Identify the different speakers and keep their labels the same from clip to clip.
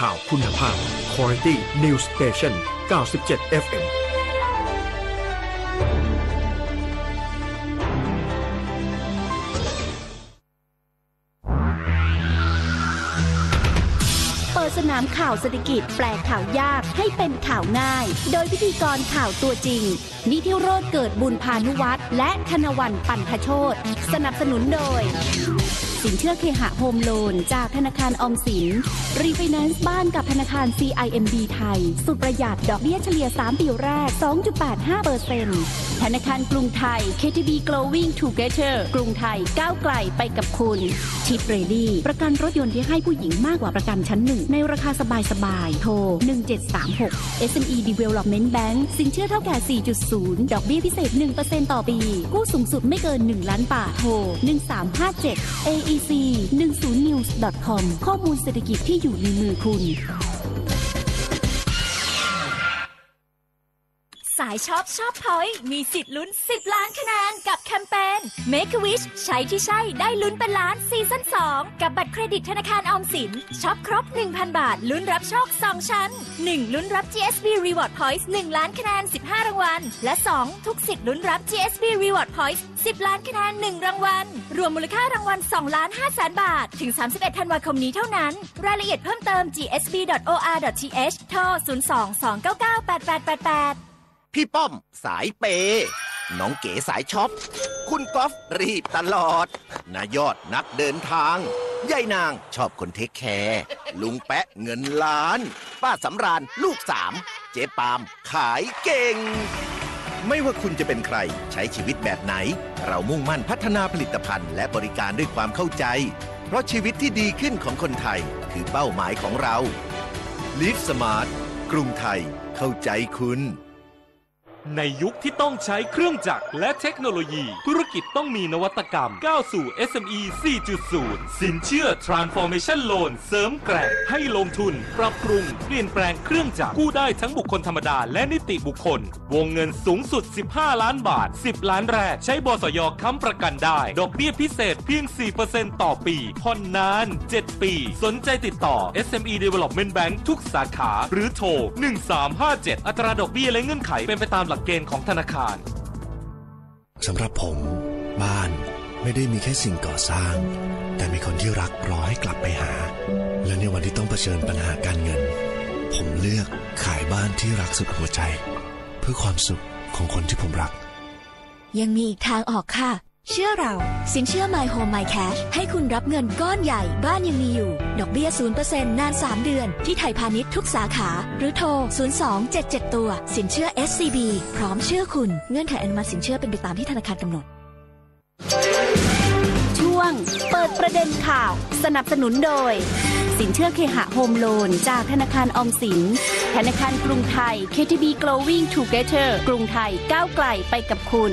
Speaker 1: ข่าว คุณภาพ Quality News Station 97 FM
Speaker 2: สนามข่าวเศรษฐกิจแปลข่าวยากให้เป็นข่าวง่าย โดยพิธีกรข่าวตัวจริง นิธิโรธเกิดบุญพานุวัตรและธนวันปันทโชตสนับสนุนโดยสินเชื่อเคหะโฮมโลน จากธนาคารออมสินรีไฟแนนซ์บ้านกับธนาคาร CIMB ไทย สุดประหยัดดอกเบี้ยเฉลี่ย 3 ปีแรก 2.85%ธนาคารกรุงไทย KTB g r o w i n g Together กรุงไทยก้าวไกลไปกับคุณชิปเรดี้ประกันรถยนต์ที่ให้ผู้หญิงมากกว่าประกันชั้นหนึ่งในราคาสบายๆ โทร 1736 SME Development Bank สินเชื่อเท่าแก่ 4.0 ดอกเบี้ยพิเศษ1%ต่อปีกู้สูงสุดไม่เกิน 1 ล้านบาทโทร1357 ec 1 0 news com ข้อมูลเศรษฐกิจที่อยู่ในมือคุณายชอบชอบพอยมีสิทธิ์ลุ้น 10 ล้านคะแนนกับแคมเปญ Make a Wish ใช้ที่ใช่ได้ลุ้นเป็นล้านซีซั่น2กับบัตรเครดิตธนาคารออมสินช็อปครบ 1,000 บาท ลุ้นรับโชค 2 ชั้น 1. ลุ้นรับ GSB Reward Points 1ล้านคะแนน15 รางวัลและ 2 ทุกสิทธิ์ลุ้นรับ GSB Reward Points 10 ล้านคะแนน1 รางวัล รวมมูลค่ารางวัล2ล้าน5แสนบาท ถึง 31ธันวาคมนี้เท่านั้นรายละเอียดเพิ่มเติม gsb.or.th โทร02 299 8888พี่ป้อม สายเป
Speaker 1: น้องเก๋สายช็อปคุณกอล์ฟรีบตลอด นายอดนักเดินทางยายนางชอบคนเทคแคร์ลุงแปะเงินล้าน ป้าสำราญ ลูกสาม เจ๊ปามขายเก่ง ไม่ว่าคุณจะเป็นใคร ใช้ชีวิตแบบไหน เรามุ่งมั่นพัฒนาผลิตภัณฑ์และบริการด้วยความเข้าใจ เพราะชีวิตที่ดีขึ้นของคนไทย คือเป้าหมายของเรา l i v e Smart กรุงไทย เข้าใจคุณ
Speaker 3: ในยุคที่ต้องใช้เครื่องจักร และเทคโนโลยี ธุรกิจต้องมีนวัตกรรมก้าวสู่ SME 4.0 สินเชื่อ Transformation Loan เสริมแกร่งให้ลงทุนปรับปรุง เปลี่ยนแปลงเครื่องจักรกู้ได้ทั้งบุคคลธรรมดาและนิติบุคคล วงเงินสูงสุด 15 ล้านบาท 10 ล้านแรก ใช้บสยค้ำประกันได้ ดอกเบี้ยพิเศษเพียง 4%ต่อปีผ่อนนาน 7 ปี สนใจติดต่อ SME Development Bank ทุกสาขาหรือโทร 1357 อัตราดอกเบี้ยและเงื่อนไขเป็นไปตามหลักฎเกณฑ์ของธนาคาร
Speaker 1: สำหรับผม บ้านไม่ได้มีแค่สิ่งก่อสร้าง แต่มีคนที่รัก รอให้กลับไปหา และในวันที่ต้องเผชิญปัญหาการเงิน ผมเลือก ขายบ้านที่รักสุดหัวใจ เพื่อความสุขของคนที่ผมรัก
Speaker 2: ยังมีอีกทางออกค่ะเชื่อเรา สินเชื่อ My Home My Cash ให้คุณรับเงินก้อนใหญ่บ้านยังมีอยู่ ดอกเบี้ย 0%นาน 3 เดือน ที่ไทยพาณิชย์ทุกสาขาหรือโทร 0277 ตัว สินเชื่อ SCB พร้อมเชื่อคุณเงื่อนไขอนุมัติสินเชื่อเป็นไปตามที่ธนาคารกำหนด ช่วง เปิดประเด็นข่าว สนับสนุนโดย สินเชื่อเคหะโฮมโลนจากธนาคารออมสินธนาคารกรุงไทย KTB g r o w i n g Together กรุงไทยก้าวไกลไปกับคุณ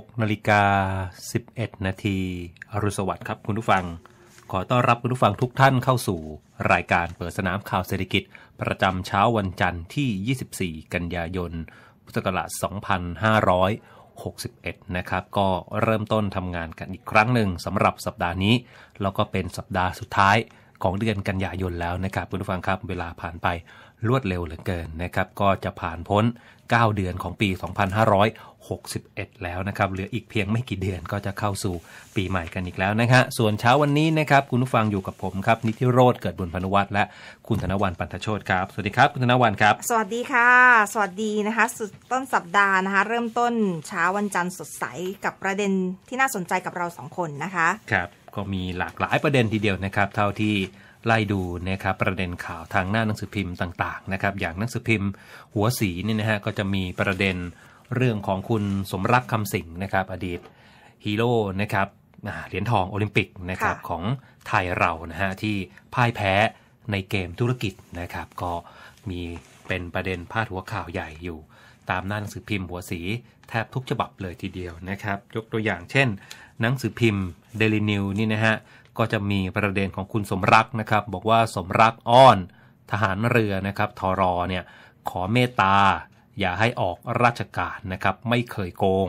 Speaker 4: 6นาฬิกา11 นาทีอรุณสวัสดิ์ครับคุณผู้ฟัง ขอต้อนรับคุณผู้ฟังทุกท่านเข้าสู่ รายการเปิดสนามข่าวเศรษฐกิจ ประจำเช้าวันจันทร์ที่ 24 กันยายน พุทธศักราช2561 นะครับ ก็เริ่มต้นทำงานกันอีกครั้งหนึ่งสำหรับสัปดาห์นี้ แล้วก็เป็นสัปดาห์สุดท้ายของเดือนกันยายนแล้วนะครับ คุณผู้ฟังครับเวลาผ่านไปรวดเร็วเหลือเกินนะครับก็จะผ่านพ้น 9 เดือนของปี 2561 แล้วนะครับเหลืออีกเพียงไม่กี่เดือนก็จะเข้าสู่ปีใหม่กันอีกแล้วนะฮะส่วนเช้าวันนี้นะครับคุณผู้ฟังอยู่กับผมครับนิติโรธเกิดบุญพนุวัต์และคุณธนวันปันทโชตครับสวัสดีครับคุณธนวันครับ
Speaker 5: สวัสดีค่ะ สวัสดีนะคะสุดต้นสัปดาห์นะคะเริ่มต้นเช้าวันจันทร์สดใสกับประเด็นที่น่าสนใจกับเราสองคนนะคะ
Speaker 4: ครับก็มีหลากหลายประเด็นทีเดียวนะครับเท่าที่ไล่ดูนะครับประเด็นข่าวทางหน้าหนังสือพิมพ์ต่างๆนะครับอย่างหนังสือพิมพ์หัวสีนี่นะฮะก็จะมีประเด็นเรื่องของคุณสมรักคำสิงนะครับ อดีตฮีโร่นะครับเหรียญทองโอลิมปิกนะครับของไทยเรานะฮะที่พ่ายแพ้ในเกมธุรกิจนะครับ ก็มีเป็นประเด็นพาดหัวข่าวใหญ่อยู่ ตามหน้าหนังสือพิมพ์หัวสีแทบทุกฉบับเลยทีเดียวนะครับ ยกตัวอย่างเช่น หนังสือพิมพ์เดลินิวนี่นะฮะก็จะมีประเด็นของคุณสมรักนะครับ บอกว่าสมรักอ้อน ทหารเรือนะครับทอรอเนี่ย ขอเมตตา อย่าให้ออกราชการนะครับ ไม่เคยโกง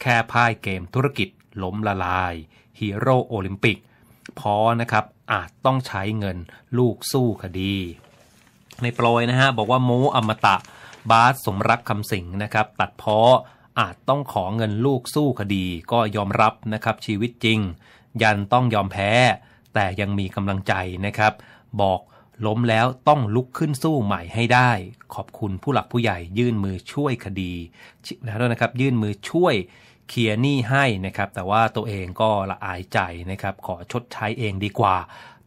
Speaker 4: แค่พ่ายเกมธุรกิจ ล้มละลาย ฮีโร่โอลิมปิกพอนะครับอาจต้องใช้เงินลูกสู้คดี ในโปรยนะฮะ บอกว่าโมอมตะ บาสสมรักคำสิงนะครับ ตัดพออาจต้องขอเงินลูกสู้คดี ก็ยอมรับนะครับชีวิตจริงยันต้องยอมแพ้แต่ยังมีกำลังใจนะครับ บอกล้มแล้วต้องลุกขึ้นสู้ใหม่ให้ได้ ขอบคุณผู้หลักผู้ใหญ่ ยื่นมือช่วยคดีนะครับ ยื่นมือช่วยเคลียร์หนี้ให้นะครับ แต่ว่าตัวเองก็ละอายใจนะครับ ขอชดใช้เองดีกว่า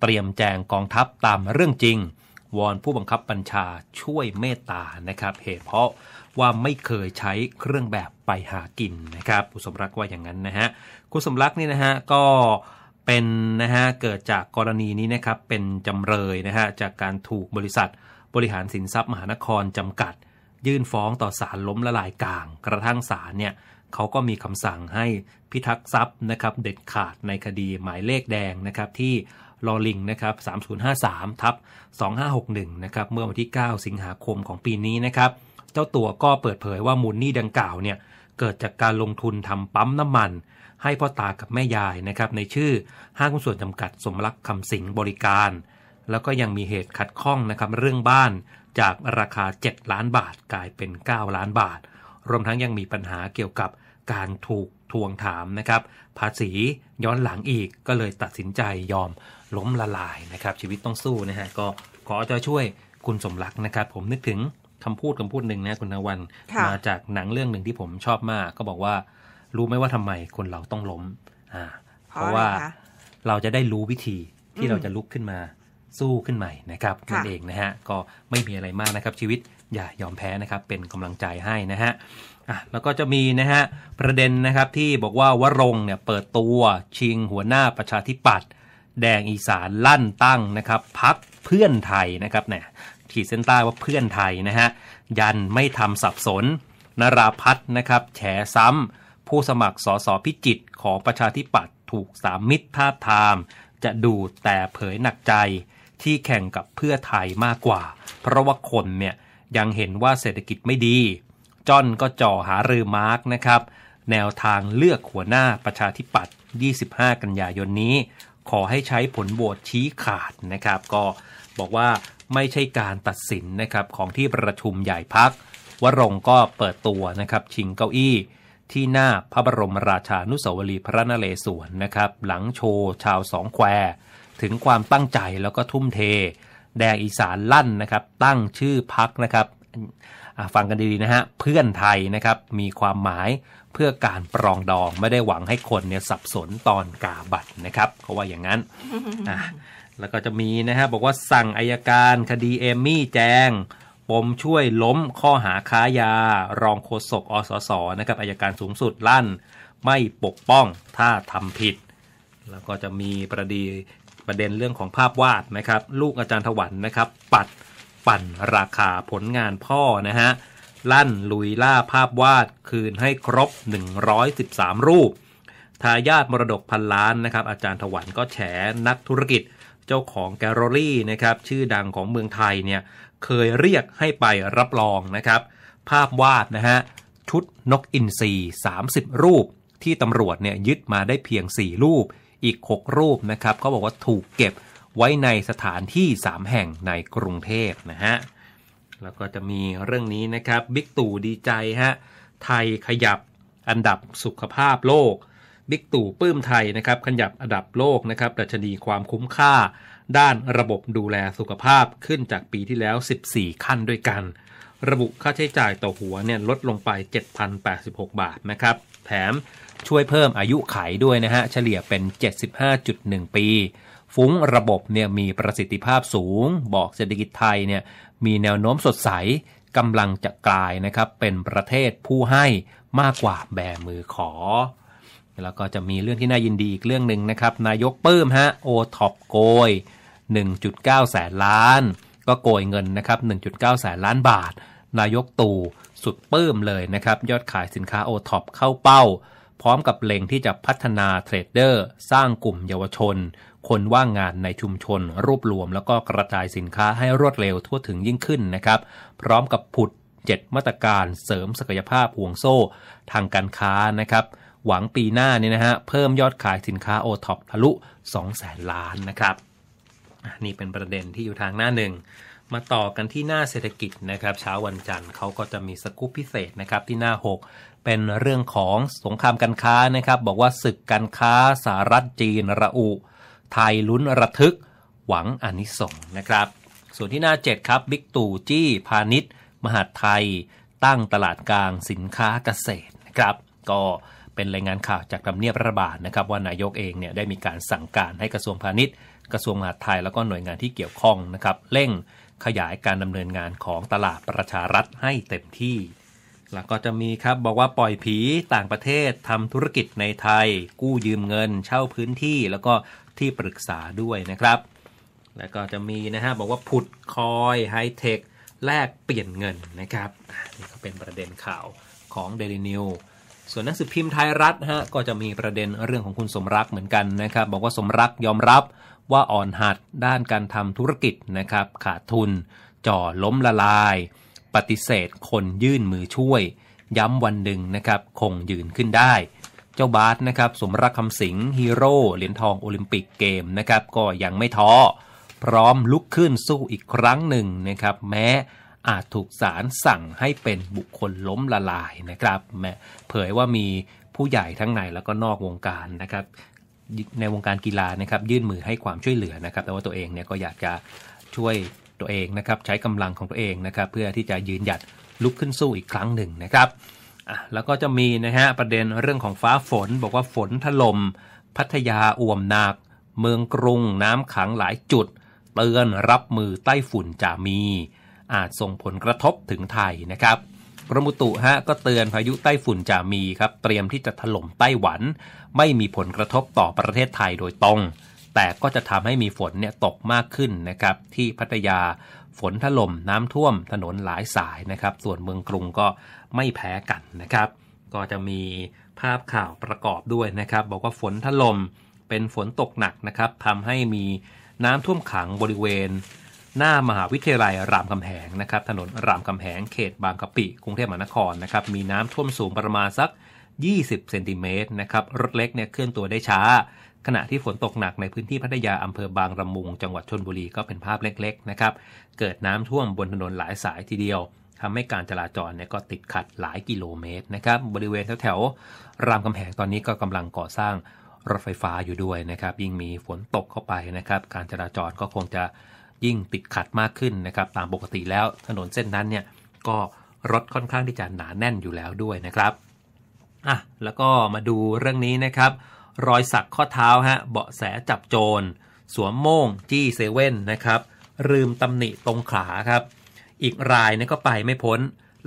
Speaker 4: เตรียมแจงกองทัพตามเรื่องจริง วอนผู้บังคับบัญชาช่วยเมตตานะครับ เหตุเพราะว่าไม่เคยใช้เครื่องแบบไปหากินนะครับผู้สมรักว่าอย่างนั้นนะฮะคุณสมรักนี่นะฮะก็เป็นนะฮะเกิดจากกรณีนี้นะครับเป็นจำเลยนะฮะจากการถูกบริษัท บริหารสินทรัพย์มหานครจำกัด ยื่นฟ้องต่อศาลล้มละลายกลาง กระทั่งศาลเนี่ยเขาก็มีคำสั่งให้พิทักษ์ทรัพย์นะครับเด็ดขาดในคดีหมายเลขแดงนะครับที่ลอลิงนะครับ3053ทับ2561นะครับเมื่อวันที่ 9 สิงหาคมของปีนี้นะครับเจ้าตัวก็เปิดเผยว่ามูลหนี้ดังกล่าวเนี่ยเกิดจากการลงทุนทำปั๊มน้ำมันให้พ่อตากับแม่ยายนะครับในชื่อห้างคุ้ส่วนจำกัดสมรักคำสิงบริการ แล้วก็ยังมีเหตุขัดข้องนะครับเรื่องบ้านจากราคา 7 ล้านบาทกลายเป็น 9 ล้านบาท รวมทั้งยังมีปัญหาเกี่ยวกับการถูกทวงถามนะครับภาษีย้อนหลังอีกก็เลยตัดสินใจยอมล้มละลายนะครับ ชีวิตต้องสู้นะฮะ ก็ขอจะช่วยคุณสมรักนะครับ ผมนึกถึงคำพูดคำพูดหนึ่งนะคุณนวันมาจากหนังเรื่องหนึ่งที่ผมชอบมากก็บอกว่ารู้ไหมว่าทำไมคนเราต้องล้มอ่าเพราะว่าเราจะได้รู้วิธีที่เราจะลุกขึ้นมาสู้ขึ้นใหม่นะครับนั่นเองนะฮะก็ไม่มีอะไรมากนะครับชีวิตอย่ายอมแพ้นะครับเป็นกำลังใจให้นะฮะอ่ะแล้วก็จะมีนะฮะประเด็นนะครับที่บอกว่าวรงเนี่ยเปิดตัวชิงหัวหน้าประชาธิปัตย์แดงอีสานลั่นตั้งนะครับพักเพื่อนไทยนะครับเนี่ยขีดเส้นใต้ว่าเพื่อนไทยนะฮะยันไม่ทำสับสน นราพัฒนะครับ แฉซ้ำผู้สมัครสสพิจิตของประชาธิปัตย์ถูกสามมิตรท่าทาม จะดูแต่เผยหนักใจที่แข่งกับเพื่อไทยมากกว่า เพราะว่าคนเนี่ยยังเห็นว่าเศรษฐกิจไม่ดีจอนก็จ่อหารือมาร์กนะครับ แนวทางเลือกหัวหน้าประชาธิปัตย์25 กันยายนนี้ ขอให้ใช้ผลโหวตชี้ขาดนะครับ ก็บอกว่าไม่ใช่การตัดสินนะครับของที่ประชุมใหญ่พักวรงก็เปิดตัวนะครับชิงเก้าอี้ที่หน้าพระบรมราชานุสาวรีย์พระนเรศวรนะครับ หลังโชว์ชาวสองแคว ถึงความตั้งใจแล้วก็ทุ่มเท แดงอีสานลั่นนะครับ ตั้งชื่อพักนะครับฟังกันดีๆนะฮะเพื่อนไทยนะครับมีความหมายเพื่อการปรองดองไม่ได้หวังให้คนเนี่ยสับสนตอนกาบัตรนะครับเขาว่าอย่างนั้น แล้วก็จะมีนะฮะ บอกว่าสั่งอายการคดีเอมี่แจงปมช่วยล้มข้อหาค้ายา รองโฆษกอสสนะครับอายการสูงสุดลั่น ไม่ปกป้องถ้าทำผิด แล้วก็จะมีประดีประเด็นเรื่องของภาพวาดนะครับลูกอาจารย์ถวันนะครับปัดปั่นราคาผลงานพ่อนะฮะลั่นลุยล่าภาพวาดคืนให้ครบ 113 รูป ทายาทมรดกพันล้านนะครับอาจารย์ถวันก็แฉนักธุรกิจเจ้าของแกลเลอรี่นะครับชื่อดังของเมืองไทยเนี่ยเคยเรียกให้ไปรับรองนะครับ ภาพวาดนะฮะชุดนกอินทรี30 รูป ที่ตำรวจเนี่ยยึดมาได้เพียง 4 รูปอีก 6 รูปนะครับเขาบอกว่าถูกเก็บไว้ในสถานที่ 3 แห่งในกรุงเทพนะฮะแล้วก็จะมีเรื่องนี้นะครับบิ๊กตู่ดีใจฮะไทยขยับอันดับสุขภาพโลก บิ๊กตู่ปื้มไทยนะครับขยับอันดับโลกนะครับดัชนีความคุ้มค่าด้านระบบดูแลสุขภาพขึ้นจากปีที่แล้ว 14 ขั้นด้วยกัน ระบุค่าใช้จ่ายต่อหัวเนี่ยลดลงไป 7,086 บาทนะครับ แถมช่วยเพิ่มอายุไขด้วยนะฮะ เฉลี่ยเป็น 75.1 ปี ฟุ้งระบบเนี่ยมีประสิทธิภาพสูง บอกเศรษฐกิจไทยเนี่ยมีแนวโน้มสดใสกำลังจะกลายนะครับเป็นประเทศผู้ให้มากกว่าแบมือขอ แล้วก็จะมีเรื่องที่น่ายินดีอีกเรื่องหนึ่งนะครับนายกปื้มฮะโอท็อปโกย1.9แสนล้านก็โกยเงินนะครับ 1.9แสนล้านบาท นายกตู่สุดปื้มเลยนะครับ ยอดขายสินค้าโอท็อปเข้าเป้า พร้อมกับเล็งที่จะพัฒนาเทรดเดอร์ สร้างกลุ่มเยาวชน คนว่างงานในชุมชนรวบรวมแล้วก็กระจายสินค้าให้รวดเร็วทั่วถึงยิ่งขึ้นนะครับ พร้อมกับผุด 7 มาตรการเสริมศักยภาพห่วงโซ่ ทางการค้านะครับ หวังปีหน้าเนี่ยนะฮะเพิ่มยอดขายสินค้าโอท็อปทะลุ2 0 0แสนล้านนะครับนี่เป็นประเด็นที่อยู่ทางหน้าหนึ่ง มาต่อกันที่หน้าเศรษฐกิจนะครับ เช้าวันจันทร์เขาก็จะมีสกู๊ปพิเศษ นะครับ ที่หน้า 6 เป็นเรื่องของสงครามการค้านะครับ บอกว่า ศึกการค้าสหรัฐจีนระอุ ไทยลุ้นระทึกหวังอนิสงนะครับ ส่วนที่หน้า 7 ครับบิ๊กตู่จี้พาณิชย์มหาไทยตั้งตลาดกลางสินค้าเกษตรนะครับก็เป็นรายงานข่าวจากทำเนียบรัฐบาลนะครับว่านายกเองเนี่ยได้มีการสั่งการให้กระทรวงพาณิชย์กระทรวงมหาดไทยแล้วก็หน่วยงานที่เกี่ยวข้องนะครับเร่งขยายการดำเนินงานของตลาดประชารัฐให้เต็มที่ แล้วก็จะมีครับบอกว่าปล่อยผีต่างประเทศทำธุรกิจในไทย กู้ยืมเงิน เช่าพื้นที่แล้วก็ที่ปรึกษาด้วยนะครับ แล้วก็จะมีนะฮะบอกว่าผุดคอย ไฮเทคแลกเปลี่ยนเงินนะครับนี่ก็เป็นประเด็นข่าวของเดล l น n e วส่วนนักสืบพิมพ์ไทยรัฐฮะก็จะมีประเด็นเรื่องของคุณสมรักเหมือนกันนะครับ บอกว่าสมรักยอมรับว่าอ่อนหัดด้านการทำธุรกิจนะครับขาดทุน จ่อล้มละลาย ปฏิเสธคนยื่นมือช่วย ย้ำวันหนึ่งนะครับคงยืนขึ้นได้ เจ้าบาสนะครับสมรักคำสิงฮีโร่เหรียญทองโอลิมปิกเกมนะครับก็ยังไม่ท้อพร้อมลุกขึ้นสู้อีกครั้งหนึ่งนะครับ แม้อาจถูกศาลสั่งให้เป็นบุคคลล้มละลายนะครับ เผยว่ามีผู้ใหญ่ทั้งในแล้วก็นอกวงการนะครับในวงการกีฬานะครับยื่นมือให้ความช่วยเหลือนะครับ แต่ว่าตัวเองเนี่ยก็อยากจะช่วยตัวเองนะครับ ใช้กำลังของตัวเองนะครับ เพื่อที่จะยืนหยัดลุกขึ้นสู้อีกครั้งหนึ่งนะครับแล้วก็จะมีนะฮะประเด็นเรื่องของฟ้าฝน บอกว่าฝนถล่มพัทยาอ่วมหนัก เมืองกรุงน้ำขังหลายจุดเตือนรับมือใต้ฝุ่นจะมีอาจส่งผลกระทบถึงไทยนะครับกรมุตุฮะก็เตือนพายุไต้ฝุ่นจะมีครับเตรียมที่จะถล่มไต้หวัน ไม่มีผลกระทบต่อประเทศไทยโดยตรง แต่ก็จะทำให้มีฝนเนี่ยตกมากขึ้นนะครับ ที่พัทยาฝนถล่มน้ำท่วมถนนหลายสายนะครับ ส่วนเมืองกรุงก็ไม่แพ้กันนะครับ ก็จะมีภาพข่าวประกอบด้วยนะครับ บอกว่าฝนถล่มเป็นฝนตกหนักนะครับทำให้มีน้ำท่วมขังบริเวณหน้ามหาวิทยาลัยรามคำแหงนะครับ ถนนรามคำแหง เขตบางกะปิ กรุงเทพมหานครนะครับ มีน้ำท่วมสูงประมาณสัก 20เซนติเมตรนะครับ รถเล็กเนี่ยเคลื่อนตัวได้ช้า ขณะที่ฝนตกหนักในพื้นที่พัทยาอำเภอบางระมุง จังหวัดชนบุรีก็เป็นภาพเล็ก ๆนะครับ เกิดน้ำท่วมบนถนนหลายสายทีเดียว ทำให้การจราจรเนี่ยก็ติดขัดหลายกิโลเมตรนะครับ บริเวณแถวๆรามคำแหงตอนนี้ก็กำลังก่อสร้างรถไฟฟ้าอยู่ด้วยนะครับ ยิ่งมีฝนตกเข้าไปนะครับ การจราจรก็คงจะยิ่งติดขัดมากขึ้นนะครับตามปกติแล้วถนนเส้นนั้นเนี่ยก็รถค่อนข้างที่จะหนาแน่นอยู่แล้วด้วยนะครับอ่ะแล้วก็มาดูเรื่องนี้นะครับ รอยสักข้อเท้าฮะเบาะแสจับโจรสวมโม่งจี้เซเว่นนะครับลืมตำหนิตรงขาครับอีกรายนี่ก็ไปไม่พ้น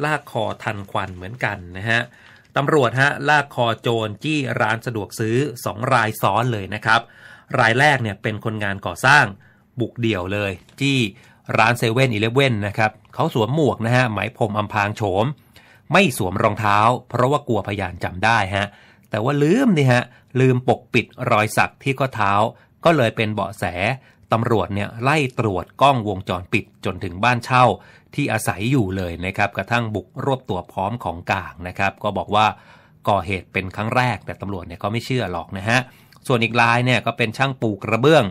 Speaker 4: ลากคอทันควันเหมือนกันนะฮะตำรวจฮะลากคอโจรจี้ร้านสะดวกซื้อ 2 รายซ้อนเลยนะครับ รายแรกเนี่ยเป็นคนงานก่อสร้างบุกเดี่ยวเลย ที่ร้านเซเว่นอีเลฟเว่นนะครับเขาสวมหมวกนะฮะไหมพรมอำพางโฉม ไม่สวมรองเท้า เพราะว่ากลัวพยานจำได้ฮะแต่ว่าลืมนี่ฮะลืมปกปิดรอยสักที่ข้อเท้า ก็เลยเป็นเบาะแส ตำรวจเนี่ยไล่ตรวจกล้องวงจรปิดจนถึงบ้านเช่าที่อาศัยอยู่เลยนะครับ กระทั่งบุกรวบตัวพร้อมของกลางนะครับ ก็บอกว่าก่อเหตุเป็นครั้งแรกแต่ตำรวจเนี่ยก็ไม่เชื่อหรอกนะฮะส่วนอีกรายเนี่ยก็เป็นช่างปูกระเบื้อง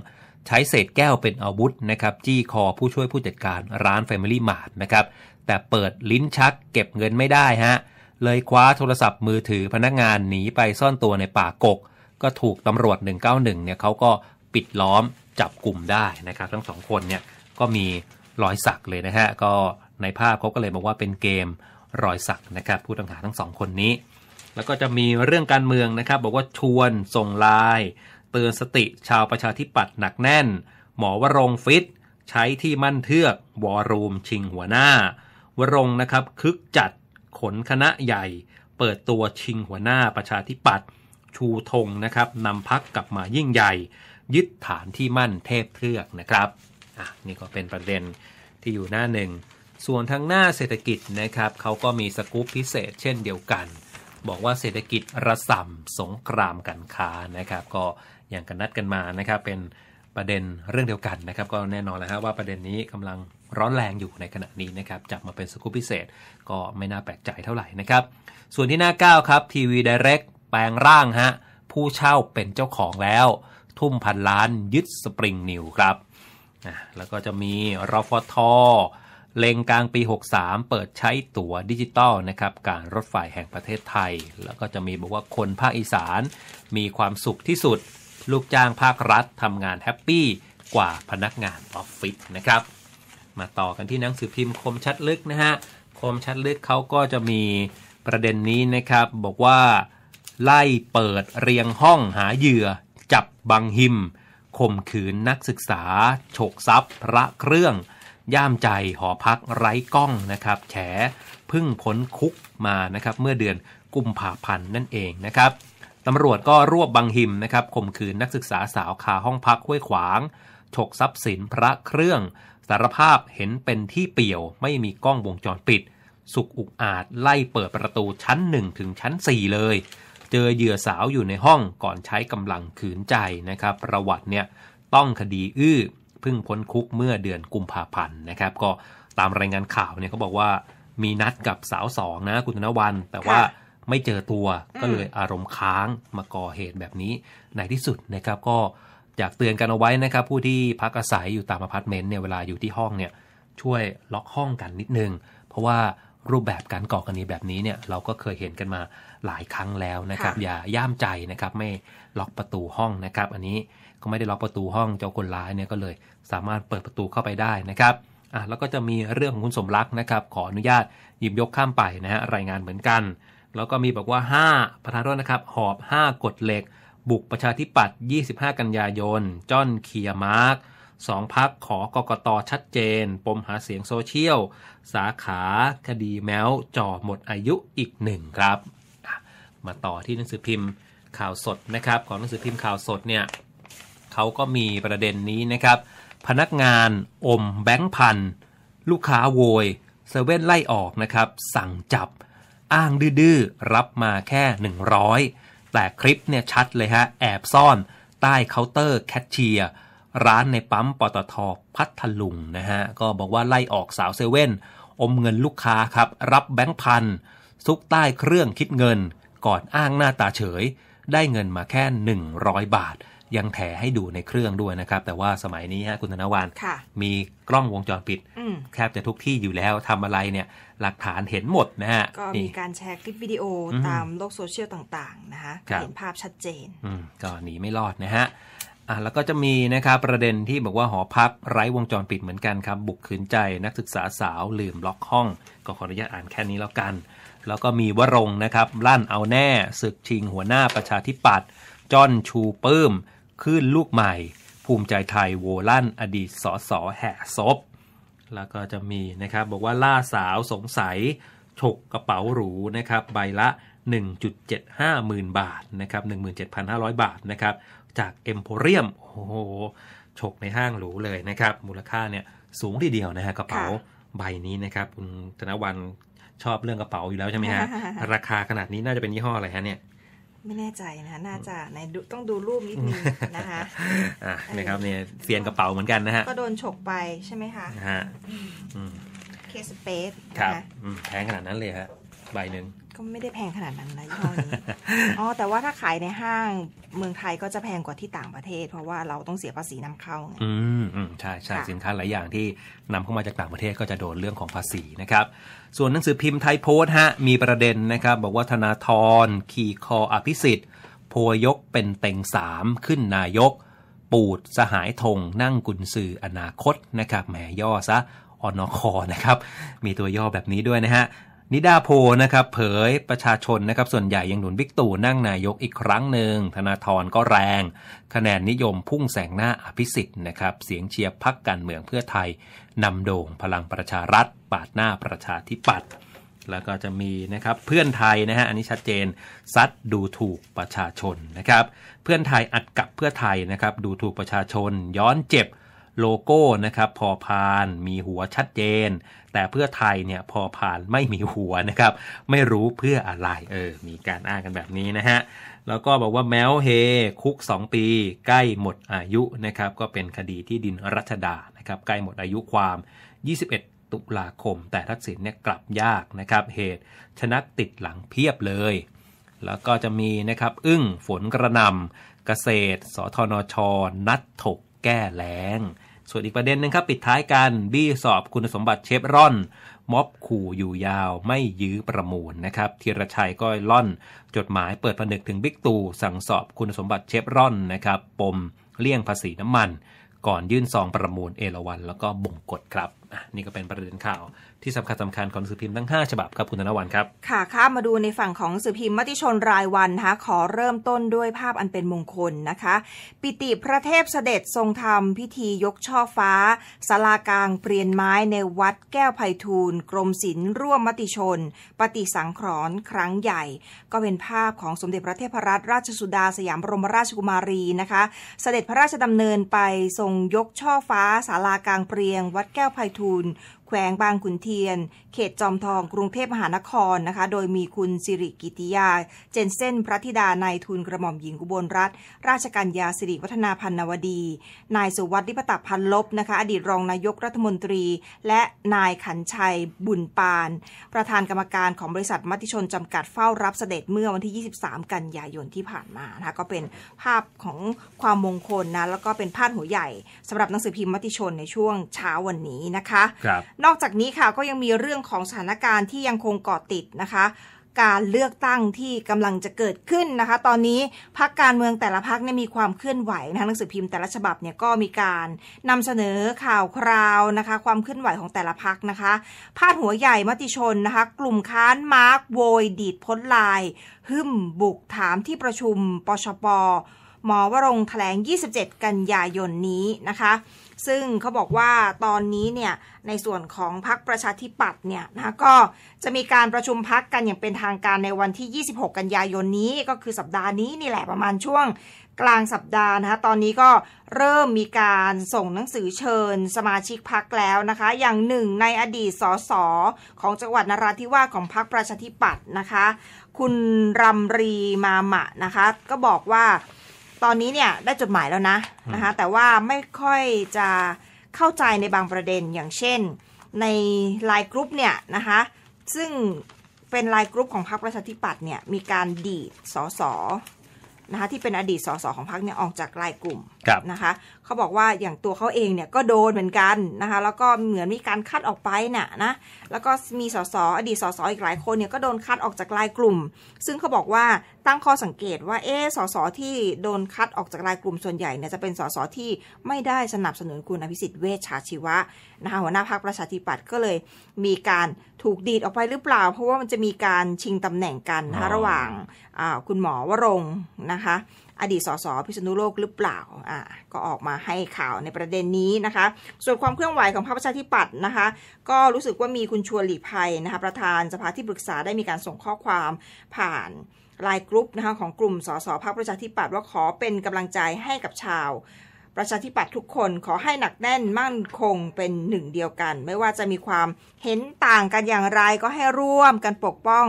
Speaker 4: ใช้เศษแก้วเป็นอาวุธนะครับจี้คอผู้ช่วยผู้จัดการร้าน Family Mart นะครับแต่เปิดลิ้นชักเก็บเงินไม่ได้ฮะเลยคว้าโทรศัพท์มือถือพนักงานหนีไปซ่อนตัวในป่ากก ก็ถูกตำรวจ 191เนี่ยเขาก็ปิดล้อมจับกลุ่มได้นะครับ ทั้งสองคนเนี่ยก็มีรอยสักเลยนะฮะก็ในภาพเขาก็เลยบอกว่าเป็นเกมรอยสักนะครับ ผู้ต้องหาทั้งสองคนนี้แล้วก็จะมีเรื่องการเมืองนะครับ บอกว่าชวนส่งลายเตือนสติชาวประชาธิปัตย์หนักแน่น หมอวรงฟิต ใช้ที่มั่นเทือกวอรูมชิงหัวหน้า วรงนะครับคึกจัดขนคณะใหญ่ เปิดตัวชิงหัวหน้าประชาธิปัตย์ชูธงนะครับนำพักกลับมายิ่งใหญ่ ยึดฐานที่มั่นเทพเทือกนะครับอ่ะนี่ก็เป็นประเด็นที่อยู่หน้าหนึ่ง ส่วนทางหน้าเศรษฐกิจนะครับเขาก็มีสกู๊ปพิเศษเช่นเดียวกัน บอกว่าเศรษฐกิจระส่ำสงครามกันค้านะครับก็อย่างกันนัดกันมานะครับเป็นประเด็นเรื่องเดียวกันนะครับ ก็แน่นอนแล้วฮะว่าประเด็นนี้กำลังร้อนแรงอยู่ในขณะนี้นะครับจับมาเป็นสกู๊ปพิเศษก็ไม่น่าแปลกใจเท่าไหร่นะครับส่วนที่หน้า 9 ครับทีวีดิเรกแปลงร่างฮะผู้เช่าเป็นเจ้าของแล้ว ทุ่มพันล้านยึดสปริงนิวครับแล้วก็จะมีรอฟอทเลงกลางปี 63 เปิดใช้ตั๋วดิจิตอลนะครับการรถไฟแห่งประเทศไทย แล้วก็จะมีบอกว่าคนภาคอีสานมีความสุขที่สุดลูกจ้างภาครัฐทำงานแฮปปี้ กว่าพนักงานออฟฟิศนะครับมาต่อกันที่หนังสือพิมพ์คมชัดลึกนะฮะ คมชัดลึกเขาก็จะมีประเด็นนี้นะครับ บอกว่า ไล่เปิดเรียงห้องหาเหยื่อ จับบังหิมข่มขืนนักศึกษาฉกทรัพย์พระเครื่อง ย่ามใจหอพักไร้กล้องนะครับ แฉพึ่งพ้นคุกมานะครับ เมื่อเดือนกุมภาพันธ์นั่นเองนะครับตำรวจก็รวบบังหิมนะครับข่มขืนนักศึกษาสาวคาห้องพักห้วยขวางฉกทรัพย์สินพระเครื่อง สารภาพเห็นเป็นที่เปี่ยวไม่มีกล้องวงจรปิด สุกอุกอาจไล่เปิดประตูชั้นหนึ่งถึงชั้นสี่เลย เจอเหยื่อสาวอยู่ในห้องก่อนใช้กำลังขืนใจนะครับ ประวัติเนี่ยต้องคดีอื้อพึ่งพ้นคุกเมื่อเดือนกุมภาพันธ์นะครับ ก็ตามรายงานข่าวเนี่ยเขาบอกว่ามีนัดกับสาวสองนะคุณธนวันแต่ว่าไม่เจอตัวก็เลยอารมณ์ค้างมาก่อเหตุแบบนี้ ในที่สุดนะครับก็อยากเตือนกันเอาไว้นะครับ ผู้ที่พักอาศัยอยู่ตามอพาร์ตเมนต์เนี่ยเวลาอยู่ที่ห้องเนี่ยช่วยล็อกห้องกันนิดนึง เพราะว่ารูปแบบการก่อกรณีแบบนี้เนี่ยเราก็เคยเห็นกันมาหลายครั้งแล้วนะครับ อย่าย่ามใจนะครับ ไม่ล็อกประตูห้องนะครับ อันนี้ก็ไม่ได้ล็อกประตูห้องเจ้าคนร้ายเนี่ยก็เลยสามารถเปิดประตูเข้าไปได้นะครับอ่ะแล้วก็จะมีเรื่องของคุณสมรักนะครับ ขออนุญาตหยิบยกข้ามไปนะฮะรายงานเหมือนกันแล้วก็มีบอกว่า5ประธานโทษนะครับ หอบ 5กฎเหล็ก บุกประชาธิปัตย์25 กันยายน จ้อนเคียมาร์กสองพักขอกกตชัดเจน ปมหาเสียงโซเชียลสาขาคดีแมวจ่อหมดอายุอีกหนึ่งครับ มาต่อที่หนังสือพิมพ์ข่าวสดนะครับ ของหนังสือพิมพ์ข่าวสดเนี่ยเขาก็มีประเด็นนี้นะครับ พนักงานอมแบงค์พัน ลูกค้าโวยเซเว่นไล่ออกนะครับสั่งจับอ้างดื้อรับมาแค่ 100 แต่คลิปเนี่ยชัดเลยฮะแอบซ่อน ใต้เคาน์เตอร์แคชเชียร์ร้านในปั๊มปตทพัทลุงนะฮะก็บอกว่าไล่ออกสาวเซเว่นอมเงินลูกค้าครับรับแบงค์พันซุกใต้เครื่องคิดเงินก่อนอ้างหน้าตาเฉยได้เงินมาแค่ 100 บาทยังแถให้ดูในเครื่องด้วยนะครับ แต่ว่าสมัยนี้ฮะ คุณธนวานมีกล้องวงจรปิดแทบจะทุกที่อยู่แล้วทำอะไรเนี่ย หลักฐานเห็นหมดนะฮะก็มีก
Speaker 5: ารแชร์คลิปวิดีโอตามโลกโซเชียลต่างๆนะคะเห็นภาพชัดเจน
Speaker 4: ก็หนีไม่รอดนะฮะอ่ะแล้วก็จะมีนะครับประเด็นที่บอกว่าหอพักไร้วงจรปิดเหมือนกันครับ บุกขืนใจนักศึกษาสาวลืมล็อกห้อง ก็ขออนุญาตอ่านแค่นี้แล้วกัน แล้วก็มีวรงนะครับลั่นเอาแน่ศึกชิงหัวหน้าประชาธิปัตย์จ้อนชูปื้มคลื่นลูกใหม่ภูมิใจไทยโวลั่น อดีตสสแห่ซบแล้วก็จะมีนะครับบอกว่าล่าสาวสงสัยฉกกระเป๋าหรูนะครับใบละ 1.75 หมื่นบาทนะครับ 17,500 บาทนะครับจากเอ็มโพเรียมโอ้โห ฉกในห้างหรูเลยนะครับมูลค่าเนี่ยสูงทีเดียวนะฮะกระเป๋าใบนี้นะครับคุณธนวันชอบเรื่องกระเป๋าอยู่แล้วใช่ไหมฮะราคาขนาดนี้น่าจะเป็นยี่ห้ออะไรฮะเนี่ย
Speaker 5: ไม่แน่ใจนะ น่าจะในต้องดูรูปนิดนึงนะคะอ่าน่ครับเนี
Speaker 4: ่ยเสียนกระเป๋าเหมือนกันนะฮะ ก็
Speaker 5: โดนฉกไปใช่ไหมคะฮะเคสเปซครับ
Speaker 4: แพงขนาดนั้นเลยฮะ ใบหนึ่ง
Speaker 5: ก็ไม่ได้แพงขนาดนั้นนะยี่ห้อนี้ อ๋อ แต่ว่าถ้าขายในห้างเมืองไทยก็จะแพงกว่าที่ต่างประเทศ เพราะว่าเราต้องเสียภาษีนำเข้าไง
Speaker 4: อืมอืมใช่ใช่สินค้าหลายอย่างที่นำเข้ามาจากต่างประเทศก็จะโดนเรื่องของภาษีนะครับ ส่วนหนังสือพิมพ์ไทยโพสต์ฮะ มีประเด็นนะครับ บอกว่าธนาธรขี่คออภิสิทธิ์โพยกเป็นเต็งสามขึ้นนายก ปูดสหายธง นั่งกุญสืออนาคตนะครับ แหมย่อซะอนคนะครับ มีตัวย่อแบบนี้ด้วยนะฮะนิดาโพนะครับเผยประชาชนนะครับส่วนใหญ่ยังหนุนบิ๊กตู่นั่งนายกอีกครั้งหนึ่ง ธนาธรก็แรง คะแนนนิยมพุ่งแสงหน้า อภิสิทธิ์นะครับเสียงเชียร์พักการเมืองเพื่อไทยนำโด่งพลังประชารัฐ ปาดหน้าประชาธิปัตย์แล้วก็จะมีนะครับเพื่อนไทยนะฮะอันนี้ชัดเจนซัดดูถูกประชาชนนะครับเพื่อนไทยอัดกับเพื่อไทยนะครับดูถูกประชาชนย้อนเจ็บโลโก้นะครับพอพานมีหัวชัดเจน แต่เพื่อไทยเนี่ยพอผ่านไม่มีหัวนะครับไม่รู้เพื่ออะไรเออมีการอ้างกันแบบนี้นะฮะแล้วก็บอกว่าแมวเฮคุก 2 ปี ใกล้หมดอายุนะครับก็เป็นคดีที่ดินรัชดานะครับ ใกล้หมดอายุความ 21 ตุลาคม แต่ทักษิณเนี่ยกลับยากนะครับเหตุชนะติดหลังเพียบเลย แล้วก็จะมีนะครับอึ้ง ฝนกระนำเกษตร สทนช นัดถกแก้แล้งส่วนอีกประเด็นหนึ่งครับปิดท้ายกันบี้สอบคุณสมบัติเชฟรอน ม็อบขู่อยู่ยาวไม่ยื้อประมูลนะครับธีรชัยก็ล่อน จดหมายเปิดผนึกถึงบิ๊กตู่สั่งสอบคุณสมบัติเชฟรอนนะครับ ปมเลี่ยงภาษีน้ำมัน ก่อนยื่นซอง ประมูลเอราวันแล้วก็บงกฎครับนี่ก็เป็นประเด็นข่าวที่สำคัญสำคัญของสื่อพิมพ์ทั้ง 5 ฉบับครับคุณธนวันครับ
Speaker 5: ค่ะข้ามาดูในฝั่งของสื่อพิมพ์มติชนรายวันนะคะขอเริ่มต้นด้วยภาพอันเป็นมงคลนะคะ ปิติพระเทพเสด็จทรงธรรมพิธียกช่อฟ้าสลากลางเปลี่ยนไม้ในวัดแก้วไผ่ทูล กรมศิลป์ร่วมมติชน ปฏิสังขรณ์ครั้งใหญ่ ก็เป็นภาพของสมเด็จพระเทพรัตนราชสุดาสยามบรมราชกุมารีนะคะ เสด็จพระราชดำเนินไปทรงยกช่อฟ้าสาลากลางเปลียง วัดแก้วไผ่ทูลแขวงบางขุนเทีทียนเขตจอมทองกรุงเทพมหานครนะคะ โดยมีคุณสิริกิติยา เจนเซนพระธิดานายทุนกระหม่อมหญิงอุบลรัฐราชกัญญาสิริวัฒนาพันนวดี นายสุวัสดิ์ิปตพันลบนะคะอดีตรองนายกรัฐมนตรี และนายขันชัยบุญปาน ประธานกรรมการของบริษัทมติชน จำกัดเฝ้ารับเสด็จเมื่อวันที่ 23 กันยายนที่ผ่านมานะคะก็เป็นภาพของความมงคลนะแล้วก็เป็นพาดหัวใหญ่สำหรับหนังสือพิมพ์มติชนในช่วงเช้าวันนี้นะคะคนอกจากนี้ค่ะก็ก็ยังมีเรื่องของสถานการณ์ที่ยังคงเกาะติดนะคะ การเลือกตั้งที่กำลังจะเกิดขึ้นนะคะ ตอนนี้พักการเมืองแต่ละพักเนี่ยมีความเคลื่อนไหวนะคะหนังสือพิมพ์แต่ละฉบับเนี่ยก็มีการ นำเสนอข่าวคราวนะคะ ความเคลื่อนไหวของแต่ละพักนะคะพาดหัวใหญ่มติชนนะคะ กลุ่มค้านมาร์กโวยดีดพ้นลายหึ่มบุกถามที่ประชุมปชปหมอวรงแถลง 27 กันยายนนี้นะคะซึ่งเขาบอกว่าตอนนี้เนี่ยในส่วนของพักประชาธิปัตย์เนี่ยนะก็จะมีการประชุมพักกันอย่างเป็นทางการในวันที่ 26 กันยายนนี้ก็คือสัปดาห์นี้นี่แหละ ประมาณช่วงกลางสัปดาห์นะคะตอนนี้ก็เริ่มมีการส่งหนังสือเชิญสมาชิกพักแล้วนะคะ อย่างหนึ่งในอดีตสสของจังหวัดนราธิวาสของพักประชาธิปัตย์นะคะ คุณรำรีมามะนะคะก็บอกว่าตอนนี้เนี่ยได้จดหมายแล้วนะนะคะแต่ว่าไม่ค่อยจะเข้าใจในบางประเด็นอย่างเช่นในไลน์กรุ๊ปเนี่ยนะคะซึ่งเป็นไลน์กรุ๊ปของพรรคประชาธิปัตย์เนี่ยมีการดีดสสนะคะที่เป็นอดีตสสของพรรคเนี่ยออกจากไลน์กลุ่มนะคะเขาบอกว่าอย่างตัวเขาเองเนี่ยก็โดนเหมือนกันนะคะแล้วก็เหมือนมีการคัดออกไปน่ะนะแล้วก็มีสสอดีตสสอีกหลายคนเนี่ยก็โดนคัดออกจากรายกลุ่ม ซึ่งเขาบอกว่าตั้งข้อสังเกตว่าเอสสที่โดนคัดออกจากรายกลุ่มส่วนใหญ่เนี่ยจะเป็นสสที่ไม่ได้สนับสนุนคุณอภิสิทธิ์เวชชาชีวะนะคะหัวหน้าพักประชาธิปัตย์ก็เลยมีการถูกดีดออกไปหรือเปล่า เพราะว่ามันจะมีการชิงตำแหน่งกันนะคะระหว่างคุณหมอวรงนะคะอดีตสสพิษณุโลกหรือเปล่าอ่า ก็ออกมาให้ข่าวในประเด็นนี้นะคะ ส่วนความเคลื่อนไหวของพรรคประชาธิปัตย์นะคะ ก็รู้สึกว่ามีคุณชวนหลีภัยนะคะประธานสภาที่ปรึกษาได้มีการส่งข้อความผ่านไลน์กรุ๊ปนะคะของกลุ่มสสพรรคประชาธิปัตย์ว่าขอเป็นกำลังใจให้กับชาว ประชาธิปัตย์ทุกคนขอให้หนักแน่นมั่นคงเป็นหนึ่งเดียวกัน ไม่ว่าจะมีความเห็นต่างกันอย่างไรก็ให้ร่วมกันปกป้อง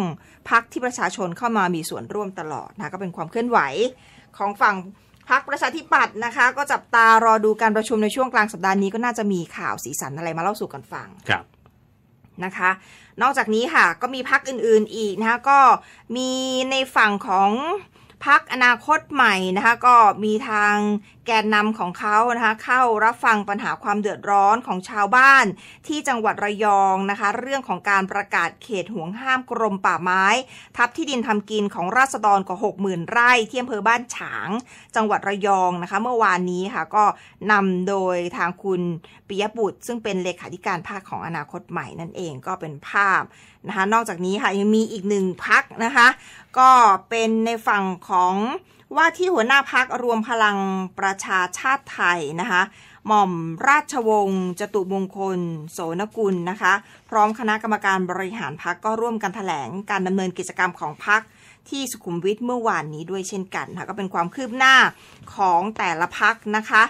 Speaker 5: พักที่ประชาชนเข้ามามีส่วนร่วมตลอดนะก็เป็นความเคลื่อนไหวของฝั่งพักประชาธิปัตย์นะคะก็จับตารอดูการประชุมในช่วงกลางสัปดาห์นี้ก็น่าจะมีข่าวสีสันอะไรมาเล่าสู่กันฟัง ครับนะคะนอกจากนี้ค่ะ ก็มีพักอื่นๆอีกนะคะก็มีในฝั่งของพักอนาคตใหม่นะคะก็มีทางแกนนำของเขานะคะเข้ารับฟังปัญหาความเดือดร้อนของชาวบ้านที่จังหวัดระยองนะคะ เรื่องของการประกาศเขตห่วงห้ามกรมป่าไม้ ทับที่ดินทำกินของราษฎรกว่า60,000 ไร่ที่อำเภอบ้านฉาง จังหวัดระยองนะคะ เมื่อวานนี้ค่ะก็นำโดยทางคุณปิยบุตร ซึ่งเป็นเลขาธิการภาคของอนาคตใหม่นั่นเองก็เป็นภาพนะคะนอกจากนี้ค่ะยังมีอีกหนึ่งพักนะคะก็เป็นในฝั่งของว่าที่หัวหน้าพักรวมพลังประชาชาติไทยนะคะหม่อมราชวงศ์จตุมงคล โสนกุลนะคะ พร้อมคณะกรรมการบริหารพักก็ร่วมกันถแถลงการดำเนินกิจกรรมของพัก ที่สุขุมวิทเมื่อวานนี้ด้วยเช่นกันคะก็เป็นความคืบหน้าของแต่ละพักนะคะ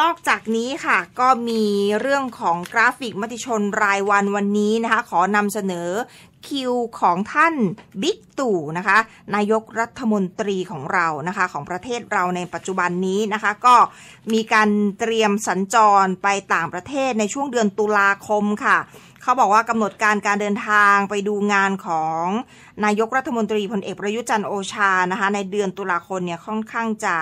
Speaker 5: นอกจากนี้ค่ะก็มีเรื่องของกราฟิกมติชนรายวันวันนี้นะคะขอนำเสนอคิวของท่านบิ๊กตู่นะคะนายกรัฐมนตรีของเรานะคะของประเทศเราในปัจจุบันนี้นะคะก็มีการเตรียมสัญจรไปต่างประเทศในช่วงเดือนตุลาคมค่ะ เขาบอกว่ากำหนดการการเดินทางไปดูงานของนายกรัฐมนตรีพลเอกประยุจันโอชานะคะในเดือนตุลาคมเนี่ยค่อนข้างจะ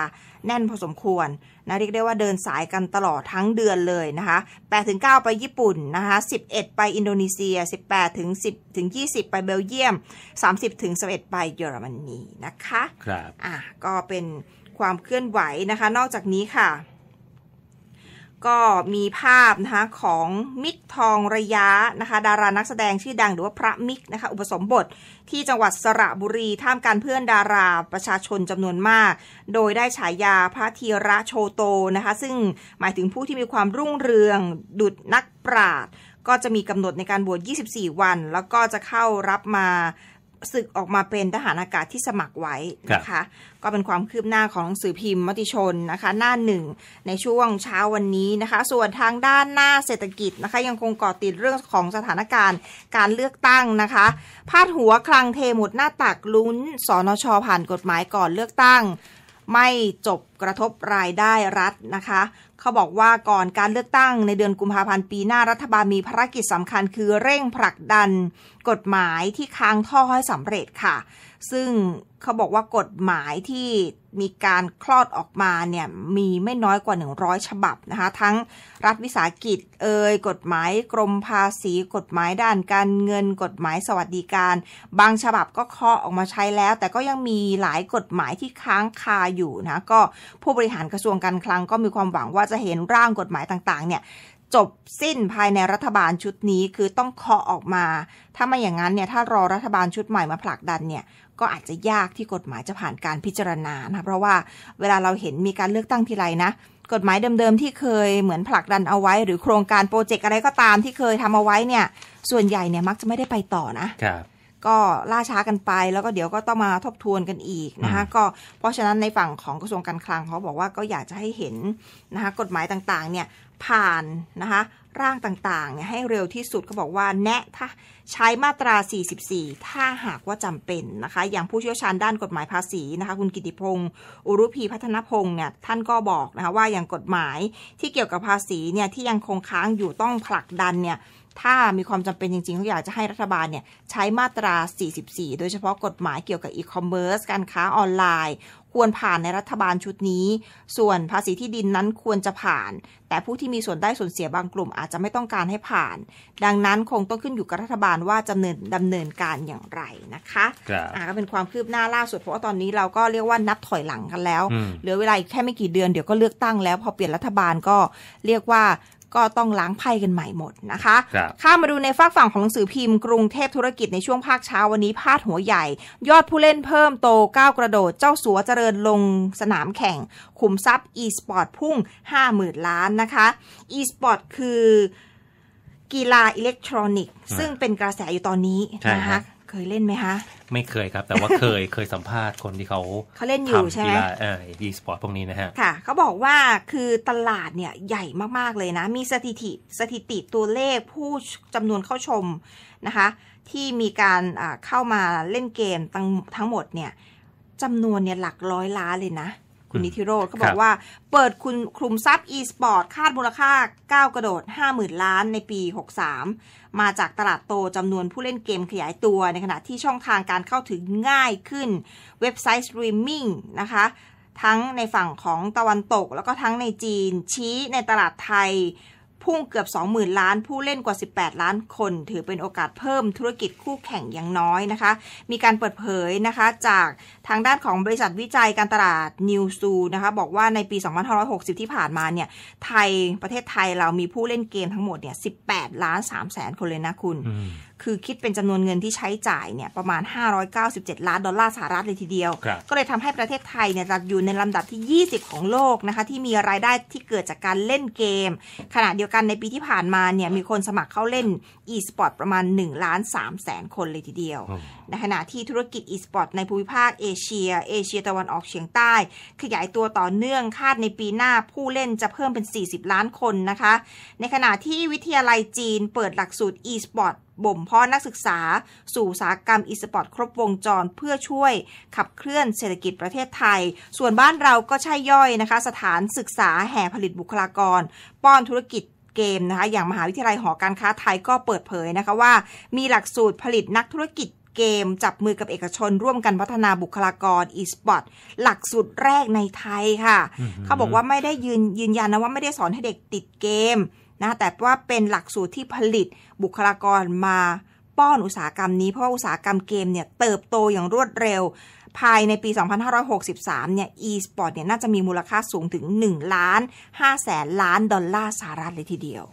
Speaker 5: แน่นพอสมควรนะเรียกได้ว่าเดินสายกันตลอดทั้งเดือนเลยนะคะ8ถึง9ไปญี่ปุ่นนะคะ 11 ไปอินโดนีเซีย 18ถึง10ถึง20 ไปเบลเยียม 30 ถึง11 ไปเยอรมนีนะคะ ครับ อ่ะ ก็เป็นความเคลื่อนไหวนะคะ นอกจากนี้ค่ะก็มีภาพนะคะของมิกทองระยะนะคะดารานักแสดง ชื่อดังหรือว่าพระมิกนะคะอุปสมบทที่จังหวัดสระบุรีท่ามการเพื่อนดาราประชาชนจำนวนมาก โดยได้ฉายาพระธีระโชโตนะคะซึ่งหมายถึงผู้ที่มีความรุ่งเรืองดุดนักปราชญ์ก็จะมีกำหนดในการบวช24 วัน แล้วก็จะเข้ารับมาศึกออกมาเป็นทหารอากาศที่สมัครไว้นะคะ ก็เป็นความคืบหน้าของหนังสือพิมพ์มติชนนะคะ หน้าหนึ่ง ในช่วงเช้าวันนี้นะคะ ส่วนทางด้านหน้าเศรษฐกิจนะคะ ยังคงเกาะติดเรื่องของสถานการณ์การเลือกตั้งนะคะพาดหัวคลังเทหมดหน้าตักลุ้นสนชผ่านกฎหมายก่อนเลือกตั้งไม่จบกระทบรายได้รัฐนะคะ เขาบอกว่าก่อนการเลือกตั้งในเดือนกุมภาพันธ์ปีหน้ารัฐบาลมีภารกิจสำคัญคือเร่งผลักดันกฎหมายที่ค้างท่อให้สำเร็จค่ะซึ่งเขาบอกว่ากฎหมายที่มีการคลอดออกมาเนี่ยมีไม่น้อยกว่า 100 ฉบับ นะคะทั้งรัฐวิสาหกิจเอ่ยกฎหมายกรมภาษีกฎหมายด้านการเงินกฎหมายสวัสดิการ บางฉบับก็เคาะออกมาใช้แล้ว แต่ก็ยังมีหลายกฎหมายที่ค้างคาอยู่นะก็ผู้บริหารกระทรวงการคลังก็มีความหวังว่าจะเห็นร่างกฎหมายต่างๆเนี่ยจบสิ้นภายในรัฐบาลชุดนี้คือต้องเคาะออกมา ถ้าไม่อย่างนั้นเนี่ยถ้ารอรัฐบาลชุดใหม่มาผลักดันเนี่ยก็อาจจะยากที่กฎหมายจะผ่านการพิจารณานะเพราะว่าเวลาเราเห็นมีการเลือกตั้งทีไรนะ กฎหมายเดิมๆที่เคยเหมือนผลักดันเอาไว้ หรือโครงการโปรเจกต์อะไรก็ตามที่เคยทำเอาไว้เนี่ยส่วนใหญ่เนี่ยมักจะไม่ได้ไปต่อนะครับก็ล่าช้ากันไปแล้วก็เดี๋ยวก็ต้องมาทบทวนกันอีกนะคะก็เพราะฉะนั้นในฝั่งของกระทรวงการคลังเขาบอกว่าก็อยากจะให้เห็นนะคะกฎหมายต่างๆ เนี่ยผ่านนะคะร่างต่างๆให้เร็วที่สุดเขาบอกว่า แนะถ้าใช้มาตรา 44 ถ้าหากว่าจำเป็นนะคะอย่างผู้เชี่ยวชาญด้านกฎหมายภาษีนะคะคุณกิติพงศ์อุรุพีพัฒนพงศ์เนี่ยท่านก็บอกนะคะว่า อย่างกฎหมายที่เกี่ยวกับภาษีเนี่ยที่ยังคงค้างอยู่ต้องผลักดันเนี่ยถ้ามีความจำเป็นจริงๆเขาอยากจะให้รัฐบาลเนี่ยใช้มาตรา 44 โดยเฉพาะกฎหมายเกี่ยวกับอีคอมเมิร์ซการค้าออนไลน์ควรผ่านในรัฐบาลชุดนี้ ส่วนภาษีที่ดินนั้นควรจะผ่าน แต่ผู้ที่มีส่วนได้ส่วนเสียบางกลุ่ม อาจจะไม่ต้องการให้ผ่าน ดังนั้นคงต้องขึ้นอยู่กับรัฐบาลว่าจะเนินดำเนินการอย่างไรนะคะอ่าก็เป็นความคืบหน้าล่าสุดเพราะว่าตอนนี้เราก็เรียกว่านับถอยหลังกันแล้ว เหลือเวลาแค่ไม่กี่เดือนเดี๋ยวก็เลือกตั้งแล้ว พอเปลี่ยนรัฐบาลก็เรียกว่าก็ต้องล้างไพ่กันใหม่หมดนะคะข้ามาดูในฝากฝั่งของหนังสือพิมพ์กรุงเทพธุรกิจในช่วงภาคเช้าวันนี้พาดหัวใหญ่ ยอดผู้เล่นเพิ่มโตก้าวกระโดดเจ้าสัวเจริญลงสนามแข่งขุมทรัพย์ e-sport พุ่ง 50,000ล้านนะคะ e-sport คือกีฬาอิเล็กทรอนิกส์ ซึ่งเป็นกระแสอยู่ตอนนี้นะคะเคยเล่นไหมคะ
Speaker 4: ไม่เคยครับ แต่ว่าเคยเคยสัมภาษณ์คนที่เขาเขาเล่นอยู่ใช่ไหมเอออีสปอร์ตพวกนี้นะฮะ
Speaker 5: ค่ะเขาบอกว่าคือตลาดเนี่ยใหญ่มากๆเลยนะ มีสถิติสถิติตัวเลขผู้จำนวนเข้าชมนะคะ ที่มีการเข้ามาเล่นเกมทั้งทั้งหมดเนี่ยจำนวนเนี่ยหลักร้อยล้านเลยนะคุณนิติโรธเขาบอกว่าเปิดคุณคลุมทรัพย์ e-sport คาดมูลค่าก้าวกระโดด50,000ล้านในปี 63 มาจากตลาดโตจำนวนผู้เล่นเกมขยายตัวในขณะที่ช่องทางการเข้าถึงง่ายขึ้น เว็บไซต์สตรีมมิ่งนะคะ ทั้งในฝั่งของตะวันตก แล้วก็ทั้งในจีนชี้ในตลาดไทยพุ่งเกือบ 20,000 ล้านผู้เล่นกว่า 18 ล้านคน ถือเป็นโอกาสเพิ่มธุรกิจคู่แข่งอย่างน้อยนะคะ มีการเปิดเผยนะคะ จากทางด้านของบริษัทวิจัยการตลาดนิวซูนะคะบอกว่าในปี 2560 ที่ผ่านมาเนี่ย ไทยประเทศไทยเรามีผู้เล่นเกมทั้งหมดเนี่ย 18 ล้าน 3 แสนคนเลยนะคุณคือคิดเป็นจำนวนเงินที่ใช้จ่ายเนี่ยประมาณ 597 ล้านดอลลาร์สหรัฐเลยทีเดียว ก็เลยทำให้ประเทศไทยเนี่ยอยู่ในลำดับที่ 20 ของโลกนะคะที่มีรายได้ที่เกิดจากการเล่นเกม ขณะเดียวกันในปีที่ผ่านมาเนี่ยมีคนสมัครเข้าเล่น e-sport ประมาณ1ล้าน3แสนคนเลยทีเดียว ในขณะที่ธุรกิจ e-sport ในภูมิภาคเอเชีย เอเชียตะวันออกเฉียงใต้ ขยายตัวต่อเนื่องคาดในปีหน้าผู้เล่นจะเพิ่มเป็น 40 ล้านคนนะคะ ในขณะที่วิทยาลัยจีนเปิดหลักสูตร e-sport บ่มเพาะนักศึกษา สู่สาหกรรมอีสปอร์ต ครบวงจร เพื่อช่วยขับเคลื่อนเศรษฐกิจประเทศไทย ส่วนบ้านเราก็ใช่ย่อยนะคะ สถานศึกษาแห่ผลิตบุคลากร ป้อนธุรกิจเกมนะคะ อย่างมหาวิทยาลัยหอการค้าไทยก็เปิดเผยนะคะว่า มีหลักสูตรผลิตนักธุรกิจเกม จับมือกับเอกชน ร่วมกันพัฒนาบุคลากรอีสปอร์ต หลักสูตรแรกในไทยค่ะ เขาบอกว่าไม่ได้ยืนยืนยันนะว่าไม่ได้สอนให้เด็กติดเกมนะแต่ว่าเป็นหลักสูตรที่ผลิตบุคลากรมาป้อนอุตสาหกรรมนี้ เพราะอุตสาหกรรมเกมเนี่ยเติบโตอย่างรวดเร็ว ภายในปี 2563 เนี่ย e-sport เนี่ยน่าจะมีมูลค่าสูงถึง 1 ล้าน 5 แสนล้านดอลลาร์สหรัฐเลยทีเดียว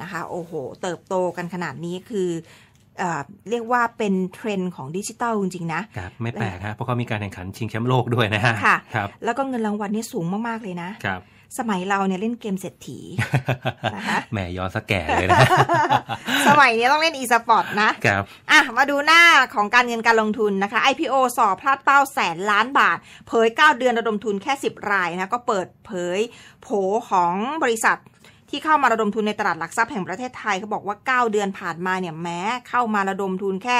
Speaker 5: นะคะโอ้โห เติบโตกันขนาดนี้คือ เรียกว่าเป็นเทรนด์ของดิจิตอลจริงๆนะครับไม่แปลก
Speaker 4: ฮะเพราะเขามีการแข่งขันชิงแชมป์โลกด้วยนะฮะะครับ
Speaker 5: แล้วก็เงินรางวัลนี่สูงมากๆเลยนะครับสมัยเราเนี่ยเล่นเกมเศรษฐี
Speaker 4: นะคะแหมย้อนสแก่เลยนะ
Speaker 5: สมัยนี้ต้องเล่นอีสปอร์ตนะครับอ่ะมาดูหน้าของการเงินการลงทุนนะคะ IPO สอบพลาดเป้าแสน ล้านบาท เผย9 เดือนระดมทุนแค่ 10รายนะก็เปิดเผยโผของบริษัทที่เข้ามาระดมทุนในตลาดหลักทรัพย์แห่งประเทศไทยเขาบอกว่า 9 เดือนผ่านมาเนี่ยแม้เข้ามาระดมทุนแค่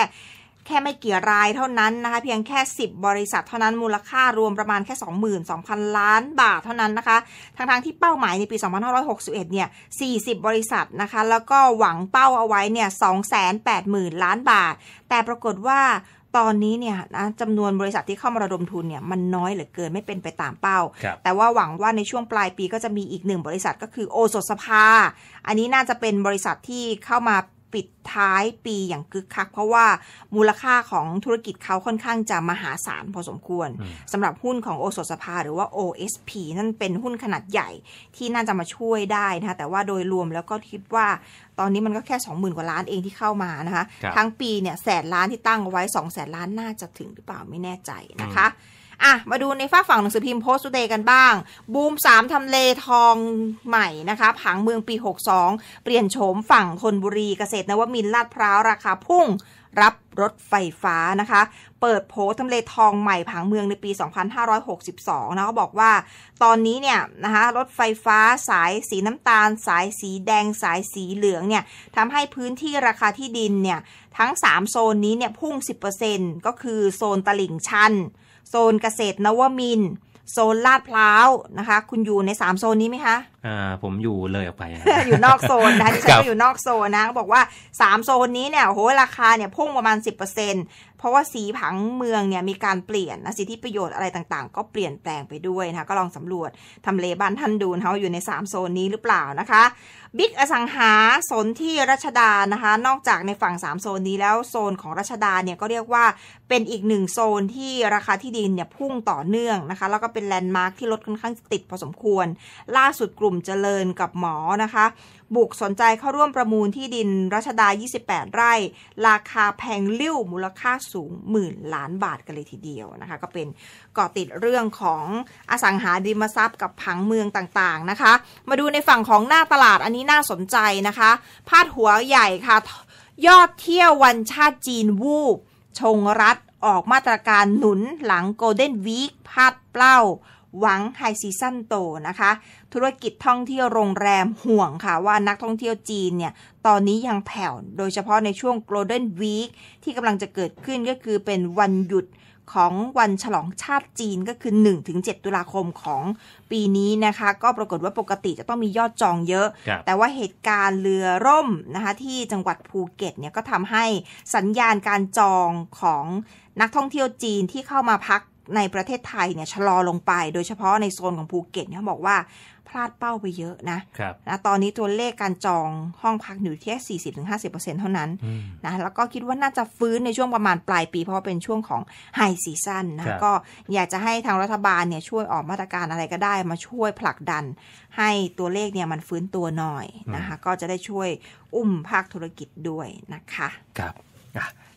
Speaker 5: แค่ไม่เกี่ยรายเท่านั้นนะคะเพียงแค่ 10 บริษัทเท่านั้นมูลค่ารวมประมาณแค่ 22,000 ล้านบาท เท่านั้นนะคะทั้งๆทที่เป้าหมายในปี2561เนี่ย40 บริษัทนะคะแล้วก็หวังเป้าเอาไว้เนี่ย280,000ล้านบาท แต่ปรากฏว่าตอนนี้เนี่ยนะจำนวนบริษัทที่เข้ามาระดมทุนเนี่ยมันน้อยเหลือเกินไม่เป็นไปตามเป้า แต่ว่าหวังว่าในช่วงปลายปีก็จะมีอีกหนึ่งบริษัทก็คือโอสถสภา อันนี้น่าจะเป็นบริษัทที่เข้ามาปิดท้ายปีอย่างคึกคักเพราะว่ามูลค่าของธุรกิจเขาค่อนข้างจะมหาศาลพอสมควรสำหรับหุ้นของโอสถสภาหรือว่า OSP นั่นเป็นหุ้นขนาดใหญ่ที่น่าจะมาช่วยได้นะคะแต่ว่าโดยรวมแล้วก็คิดว่าตอนนี้มันก็แค่ 20,000 กว่าล้านเองที่เข้ามานะคะ ทั้งปีเนี่ยแสนล้านที่ตั้งไว้2แสนล้านน่าจะถึงหรือเปล่าไม่แน่ใจนะคะอะมาดูในฝ้าฝั่งหนังสือพิมพ์โพสต์เดย์กันบ้าง บูมสามทำเลทองใหม่นะคะผังเมืองปี 62 เปลี่ยนโฉมฝั่งธนบุรีเกษตรนวมินลาดพร้าว ราคาพุ่งรับรถไฟฟ้านะคะ เปิดโพทำเลทองใหม่ผังเมืองในปี 2562นะเขาบอกว่า ตอนนี้เนี่ยนะคะ รถไฟฟ้าสายสีน้ำตาล สายสีแดง สายสีเหลือง เนี่ย ทำให้พื้นที่ราคาที่ดิน เนี่ย ทั้ง 3 โซนนี้ เนี่ย พุ่ง 10%ก็คือโซนตลิ่งชัน โซนเกษตรนวมิน โซนลาดพร้าว นะคะ คุณอยู่ใน 3 โซนนี้ไหมคะ
Speaker 4: ผมอยู่เลยออกไปอยู่นอกโซนนะที่ฉันก็อยู่
Speaker 5: นอกโซนนะบอกว่า 3 โซนนี้เนี่ยโหราคาเนี่ยพุ่งประมาณ 10%เพราะว่าสีผังเมืองเนี่ยมีการเปลี่ยนนะสิทธิประโยชน์อะไรต่างๆ ก็เปลี่ยนแปลงไปด้วยนะคะก็ลองสำรวจทำเลบ้านท่านดูเขาอยู่ใน 3 โซนนี้หรือเปล่านะคะ บิ๊กอสังหาโซนที่รัชดานะคะ นอกจากในฝั่ง 3 โซนนี้ แล้วโซนของรัชดาเนี่ยก็เรียกว่าเป็นอีกหนึ่งโซนที่ราคาที่ดินเนี่ยพุ่งต่อเนื่องนะคะแล้วก็เป็นแลนด์มาร์คที่ลดค่อนข้างติดพอสมควรล่าสุดกลุลุ่มเจริญกับหมอนะคะ บุกสนใจเข้าร่วมประมูลที่ดินรัชดา 28 ไร่ ราคาแพงลิ่วมูลค่าสูงหมื่นล้านบาทกันเลยทีเดียวนะคะ ก็เป็นก่อติดเรื่องของอสังหาริมทรัพย์กับผังเมืองต่างๆนะคะ มาดูในฝั่งของหน้าตลาดอันนี้น่าสนใจนะคะ พาดหัวใหญ่ค่ะ ยอดเที่ยววันชาติจีนวูบ ชงรัฐออกมาตรการหนุนหลังโกลเด้นวีคพาดเปล่าหวังไฮซีซั่นโตนะคะธุรกิจท่องเที่ยวโรงแรมห่วงค่ะว่านักท่องเที่ยวจีนเนี่ยตอนนี้ยังแผ่ว โดยเฉพาะในช่วง Golden Week ที่กำลังจะเกิดขึ้นก็คือเป็นวันหยุดของวันฉลองชาติจีนก็คือ 1-7 ตุลาคมของปีนี้นะคะก็ปรากฏว่าปกติจะต้องมียอดจองเยอะ แต่ว่าเหตุการณ์เรือร่มนะคะที่จังหวัดภูเก็ตเนี่ยก็ทำให้สัญญาณการจองของนักท่องเที่ยวจีนที่เข้ามาพักในประเทศไทยเนี่ยชะลอลงไปโดยเฉพาะในโซนของภูเก็ตเนี่ยบอกว่าพลาดเป้าไปเยอะนะนะตอนนี้ตัวเลขการจองห้องพักอยู่ที่่สสีิถึงห้าสิบเปอร์เเซ็นท่านั้นนะแล้วก็คิดว่าน่าจะฟื้นในช่วงประมาณปลายปีเพราะเป็นช่วงของไฮซีซั่นนะก็อยากจะให้ทางรัฐบาลเนี่ยช่วยออกมาตรการอะไรก็ได้มาช่วยผลักดัน ให้ตัวเลขเนี่ยมันฟื้นตัวหน่อยนะคะก็จะได้ช่วยอุ้มภาคธุรกิจด้วยนะคะครับ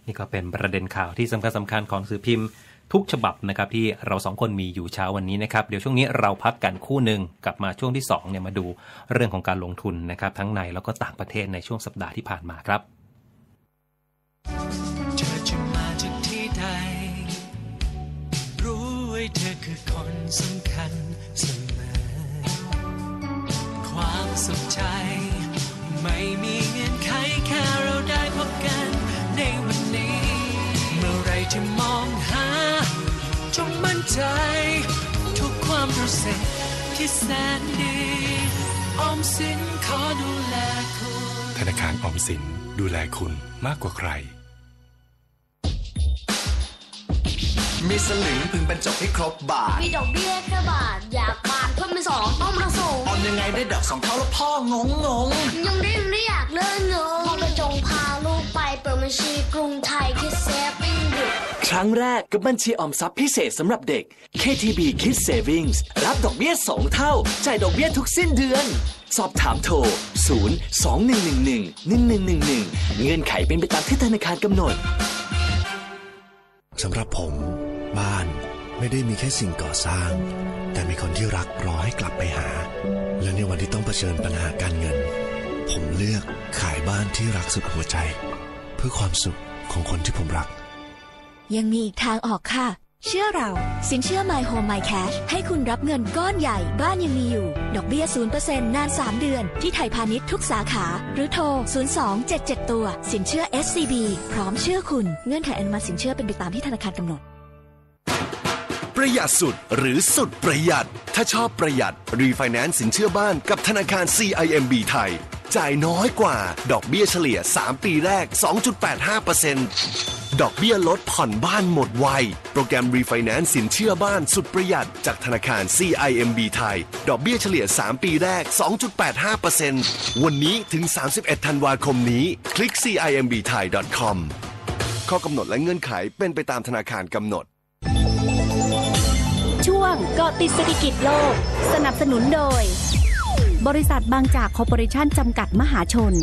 Speaker 4: นี่ก็เป็นประเด็นข่าวที่สำคัญสำคัญของสื่อพิมพ์ทุกฉบับนะครับที่เราสองคนมีอยู่เช้าวันนี้นะครับเดี๋ยวช่วงนี้เราพักกันคู่หนึ่ง กลับมาช่วงที่2เนี่ยมาดูเรื่องของการลงทุนนะครับ ทั้งใน แล้วก็ต่างประเทศในช่วงสัปดาห์ที่ผ่านมาครับ
Speaker 3: เมืสุขใจไม่มีเงื่อนไขแค่เราได้พบกันในวันนี้เมื่อไรจะมจงมั่นใจ ทุกความรู้สึกที่แสนดี ออมสินขอดูแลคุณ
Speaker 1: ธนาคารออมสินดูแลคุณมากกว่าใคร มีสลึงพึงบรรจบให้ครบบาท มี
Speaker 2: ดอกเบี้ยแค่บาทอยากบานเพิ่มเป็นสองต้องประสงค์
Speaker 1: ออมยังไงได้ดอกส
Speaker 2: องเท่าแล้วพ่องงงงยังได้ยังไม่อยากเลิกงงพ่อประจงพาลูกไปเปิดบัญชีกรุงไทยคิดเซฟ
Speaker 3: ครั้งแรกกับบัญชีออมทรัพย์พิเศษสำหรับเด็ก KTB Kids Savings รับดอกเบี้ย2เท่า จ่ายดอกเบี้ยทุกสิ้นเดือน สอบถามโทร 0 2 1 1 1 1 1 1 1เงื่อนไขเป็นไปตามที่ธนาคารกำหนด
Speaker 1: สำหรับผม บ้านไม่ได้มีแค่สิ่งก่อสร้าง แต่มีคนที่รักรอให้กลับไปหา และในวันที่ต้องเผชิญปัญหาการเงิน ผมเลือกขายบ้านที่รักสุดหัวใจ เพื่อความสุขของคนที่ผมรัก
Speaker 2: ยังมีอีกทางออกค่ะ เชื่อเราสินเชื่อ My Home My Cash ให้คุณรับเงินก้อนใหญ่บ้านยังมีอยู่ ดอกเบี้ย 0%นาน 3 เดือน ที่ไทยพาณิชย์ทุกสาขาหรือโทร 02777ตัว สินเชื่อ SCB พร้อมเชื่อคุณเงื่อนไขอนุมัติสินเชื่อเป็นไปตามที่ธนาคารกำหนด
Speaker 1: ประหยัดสุดหรือสุดประหยัด ถ้าชอบประหยัดรีไฟแนนซ์สินเชื่อบ้านกับธนาคาร CIMB ไทย จ่ายน้อยกว่า ดอกเบี้ยเฉลี่ย 3 ปีแรก 2.85%ดอกเบี้ยลดผ่อนบ้านหมดไว โปรแกรมรีไฟแนนซ์สินเชื่อบ้านสุดประหยัดจากธนาคาร CIMB ไทยดอกเบี้ยเฉลี่ย 3 ปีแรก 2.85%วันนี้ถึง 31 ธันวาคมนี้ คลิก cimbthai.com ข้อกำหนดและเงื่อนไขเป็นไปตามธนาคารกำหนด
Speaker 2: ช่วงเกาะติดเศรษฐกิจโลก สนับสนุนโดย บริษัทบางจากคอร์ปอเรชั่นจำกัดมหาชน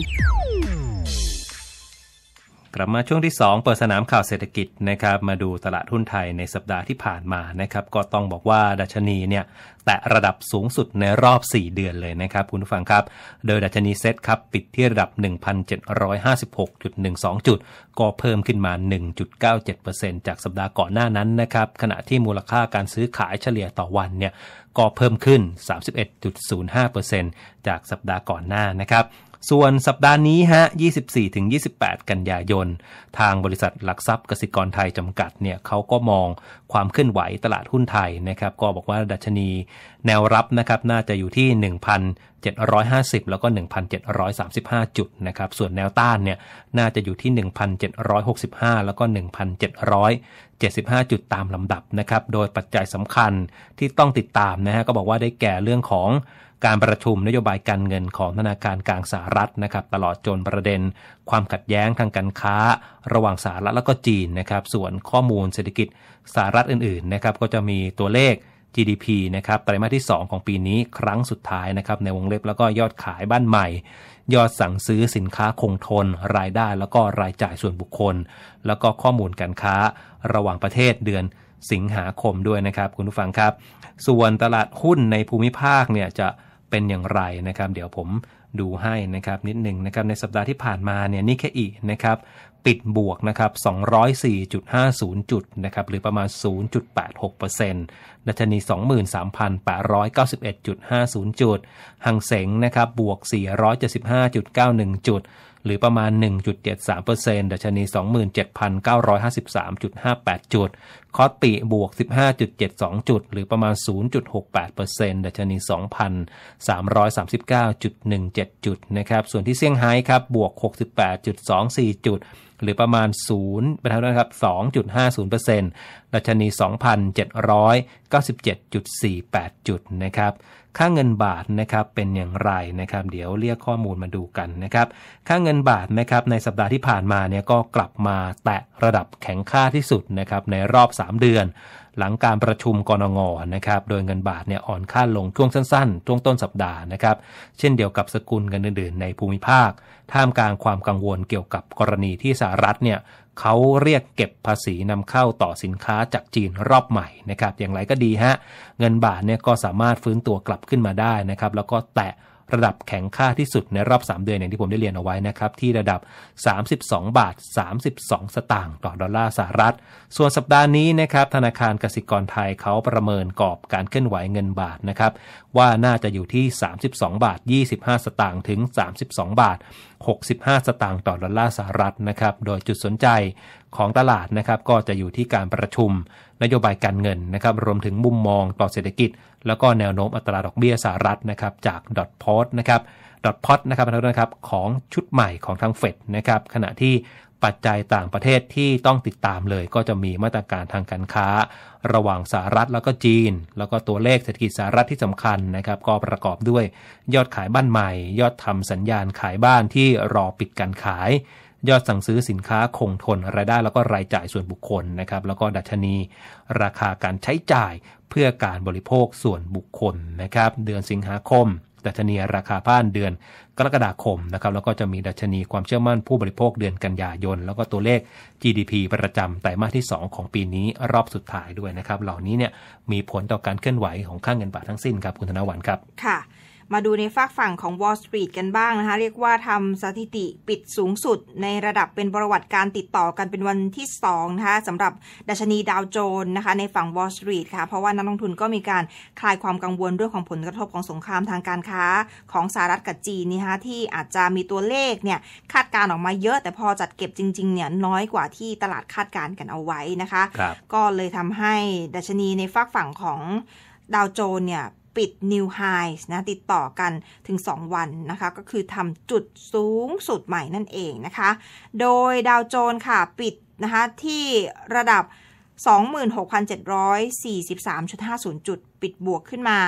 Speaker 4: ลับมาช่วงที่ 2 เปิดสนามข่าวเศรษฐกิจนะครับมาดูตลาดหุ้นไทยในสัปดาห์ที่ผ่านมานะครับก็ต้องบอกว่าดัชนีเนี่ยแตะระดับสูงสุดในรอบ 4 เดือนเลยนะครับคุณผู้ฟังครับ โดยดัชนีเซ็ตครับปิดที่ระดับ 1,756.12 จุด ก็เพิ่มขึ้นมา 1.97%จากสัปดาห์ก่อนหน้านั้นนะครับขณะที่มูลค่าการซื้อขายเฉลี่ยต่อวันเนี่ยก็เพิ่มขึ้น 31.05%จากสัปดาห์ก่อนหน้านะครับส่วนสัปดาห์นี้ฮะ24-28 กันยายน ทางบริษัทหลักทรัพย์กสิกรไทยจำกัดเนี่ยเขาก็มองความเคลื่อนไหวตลาดหุ้นไทยนะครับ ก็บอกว่าดัชนีแนวรับนะครับน่าจะอยู่ที่ 1,750 แล้วก็ 1,735 จุดนะครับ ส่วนแนวต้านเนี่ย น่าจะอยู่ที่ 1,765 แล้วก็ 1,700 75 จุดตามลำดับนะครับ โดยปัจจัยสำคัญที่ต้องติดตามนะฮะ ก็บอกว่าได้แก่เรื่องของการประชุมนโยบายการเงินของธนาคารกลางสหรัฐนะครับตลอดจนประเด็นความขัดแย้งทางการค้า ระหว่างสหรัฐแล้วก็จีนนะครับส่วนข้อมูลเศรษฐกิจสหรัฐอื่นๆนะครับก็จะมีตัวเลข GDP นะครับไตรมาสที่ 2 ของปีนี้ครั้งสุดท้ายนะครับในวงเล็บ แล้วก็ยอดขายบ้านใหม่ ยอดสั่งซื้อสินค้าคงทน รายได้แล้วก็รายจ่ายส่วนบุคคล แล้วก็ข้อมูลการค้า ระหว่างประเทศเดือนสิงหาคมด้วยนะครับคุณผู้ฟังครับ ส่วนตลาดหุ้นในภูมิภาคเนี่ยจะเป็นอย่างไรนะครับ เดี๋ยวผมดูให้นะครับนิดหนึ่งนะครับในสัปดาห์ที่ผ่านมาเนี่ยนิเคอีนะครับปิดบวกนะครับ204.50 จุดนะครับหรือประมาณ 0.86%ดัชนี 23,891.50 จุด หังเสงนะครับบวก 475.91 จุดหรือประมาณ 1.73%ดัชนี 27,953.58 จุด คอสปี บวก 15.72 จุด หรือประมาณ 0.68%ดัชนี 2,339.17 จุดนะครับ ส่วนที่เซี่ยงไฮ้ครับ บวก 68.24 จุดหรือประมาณ0เป็นเท่านั้นครับ 2.50%ดัชนี 2,797.48 จุดนะครับ ค่าเงินบาทนะครับเป็นอย่างไรนะครับเดี๋ยวเรียกข้อมูลมาดูกันนะครับ ค่าเงินบาทนะครับในสัปดาห์ที่ผ่านมาเนี่ยก็กลับมาแตะระดับแข็งค่าที่สุดนะครับในรอบ 3 เดือนหลังการประชุมกรงงนะครับโดยเงินบาทเนี่ยอ่อนค่าลงช่วงสั้นๆ ช่วงต้นสัปดาห์นะครับ เช่นเดียวกับสกุลเงินดือนๆ ในภูมิภาค ท่ามกลางความกังวลเกี่ยวกับกรณีที่สหรัฐเนี่ยเขาเรียกเก็บภาษีนำเข้าต่อสินค้าจากจีนรอบใหม่นะครับอย่างไรก็ดีฮะเงินบาทเนี่ยก็สามารถฟื้นตัวกลับขึ้นมาได้นะครับแล้วก็แตะระดับแข็งค่าที่สุดในรอบ3เดือนอย่างที่ผมได้เรียนเอาไว้นะครับที่ระดับ 32 บาท 32 สตางค์ต่อดอลลาร์สหรัฐ ส่วนสัปดาห์นี้นะครับธนาคารกสิกรไทยเขาประเมินกรอบการเคลื่อนไหวเงินบาทนะครับว่าน่าจะอยู่ที่ 32 บาท 25 สตางค์ถึง 32 บาท 65 สตางค์ต่อดอลลาร์สหรัฐนะครับโดยจุดสนใจของตลาดนะครับก็จะอยู่ที่การประชุมนโยบายการเงินนะครับรวมถึงมุมมองต่อเศรษฐกิจแล้วก็แนวโน้มอัตรา ดอกเบี้ยสหรัฐนะครับจากดอทพอตนะครับดอทพอตนะครับทนะครับของชุดใหม่ของทางเฟดนะครับขณะที่ปัจจัยต่างประเทศที่ต้องติดตามเลย ก็จะมีมาตรการทางการค้า ระหว่างสหรัฐ แล้วก็จีน แล้วก็ตัวเลขเศรษฐกิจสหรัฐที่สำคัญนะครับ ก็ประกอบด้วยยอดขายบ้านใหม่ ยอดทำสัญญาณขายบ้านที่รอปิดการขาย ยอดสั่งซื้อสินค้าคงทนรายได้ แล้วก็รายจ่ายส่วนบุคคลนะครับแล้วก็ดัชนีราคาการใช้จ่ายเพื่อการบริโภคส่วนบุคคลนะครับ เดือนสิงหาคม ดัชนีราคาผ้านเดือนกรกฎาคมนะครับแล้วก็จะมีดัชนีความเชื่อมั่นผู้บริโภคเดือนกันยายน แล้วก็ตัวเลข GDP ประจำไตรมาสที่ 2 ของปีนี้รอบสุดท้ายด้วยนะครับ เหล่านี้เนี่ยมีผลต่อการเคลื่อนไหวของค่างเงินบาททั้งสิ้นครับ คุณธนวันครับ
Speaker 5: ค่ะมาดูในฝากฝั่งของ Wall Street กันบ้างนะคะเรียกว่าทำสถิติปิดสูงสุด ในระดับเป็นประวัติการติดต่อกันเป็นวันที่2นะคะสำหรับ ดัชนีดาวโจนส์นะคะ ในฝั่ง Wall Street ค่ะเพราะว่านักลงทุนก็มีการคลายความกังวลเรื่องของผลกระทบของสงครามทางการค้าของสหรัฐกับจีนนะคะที่อาจจะมีตัวเลขเนี่ยคาดการออกมาเยอะแต่พอจัดเก็บจริงๆเนี่ยน้อยกว่าที่ตลาดคาดการกันเอาไว้นะคะ ก็เลยทำให้ดัชนีในฝากฝั่งของดาวโจนเนี่ยปิดนิวไฮส์นะติดต่อกันถึง 2 วันนะคะ ก็คือทำจุดสูงสุด ใหม่นั่นเองนะคะ โดยดาวโจนส์ค่ะปิด นะคะ ที่ระดับ 26,743.50 จุด ปิดบวกขึ้นมา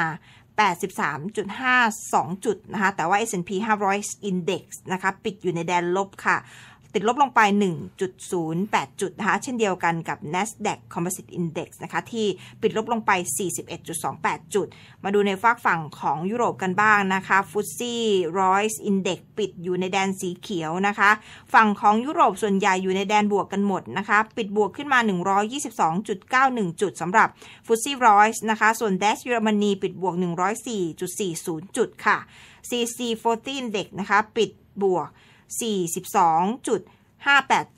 Speaker 5: 83.52 จุด นะคะ แต่ว่า S&P 500 Index นะคะ ปิดอยู่ในแดนลบค่ะติดลบลงไป 1.08 จุดนะคะเช่นเดียวกันกับ NASDAQ Composite Index นะคะ ที่ปิดลบลงไป 41.28 จุด มาดูในฝากฝั่งของยุโรปกันบ้างนะคะฟุตซี่ร้อยส์อินเด็กปิดอยู่ในแดนสีเขียวนะคะ ฝั่งของยุโรปส่วนใหญ่อยู่ในแดนบวกกันหมดนะคะ ปิดบวกขึ้นมา 122.91 จุดสำหรับฟุตซี่ร้อยส์นะคะ ส่วนเดชเยอรมนีปิดบวก 104.40จุดค่ะ CC40 Index นะคะ ปิดบวก42.58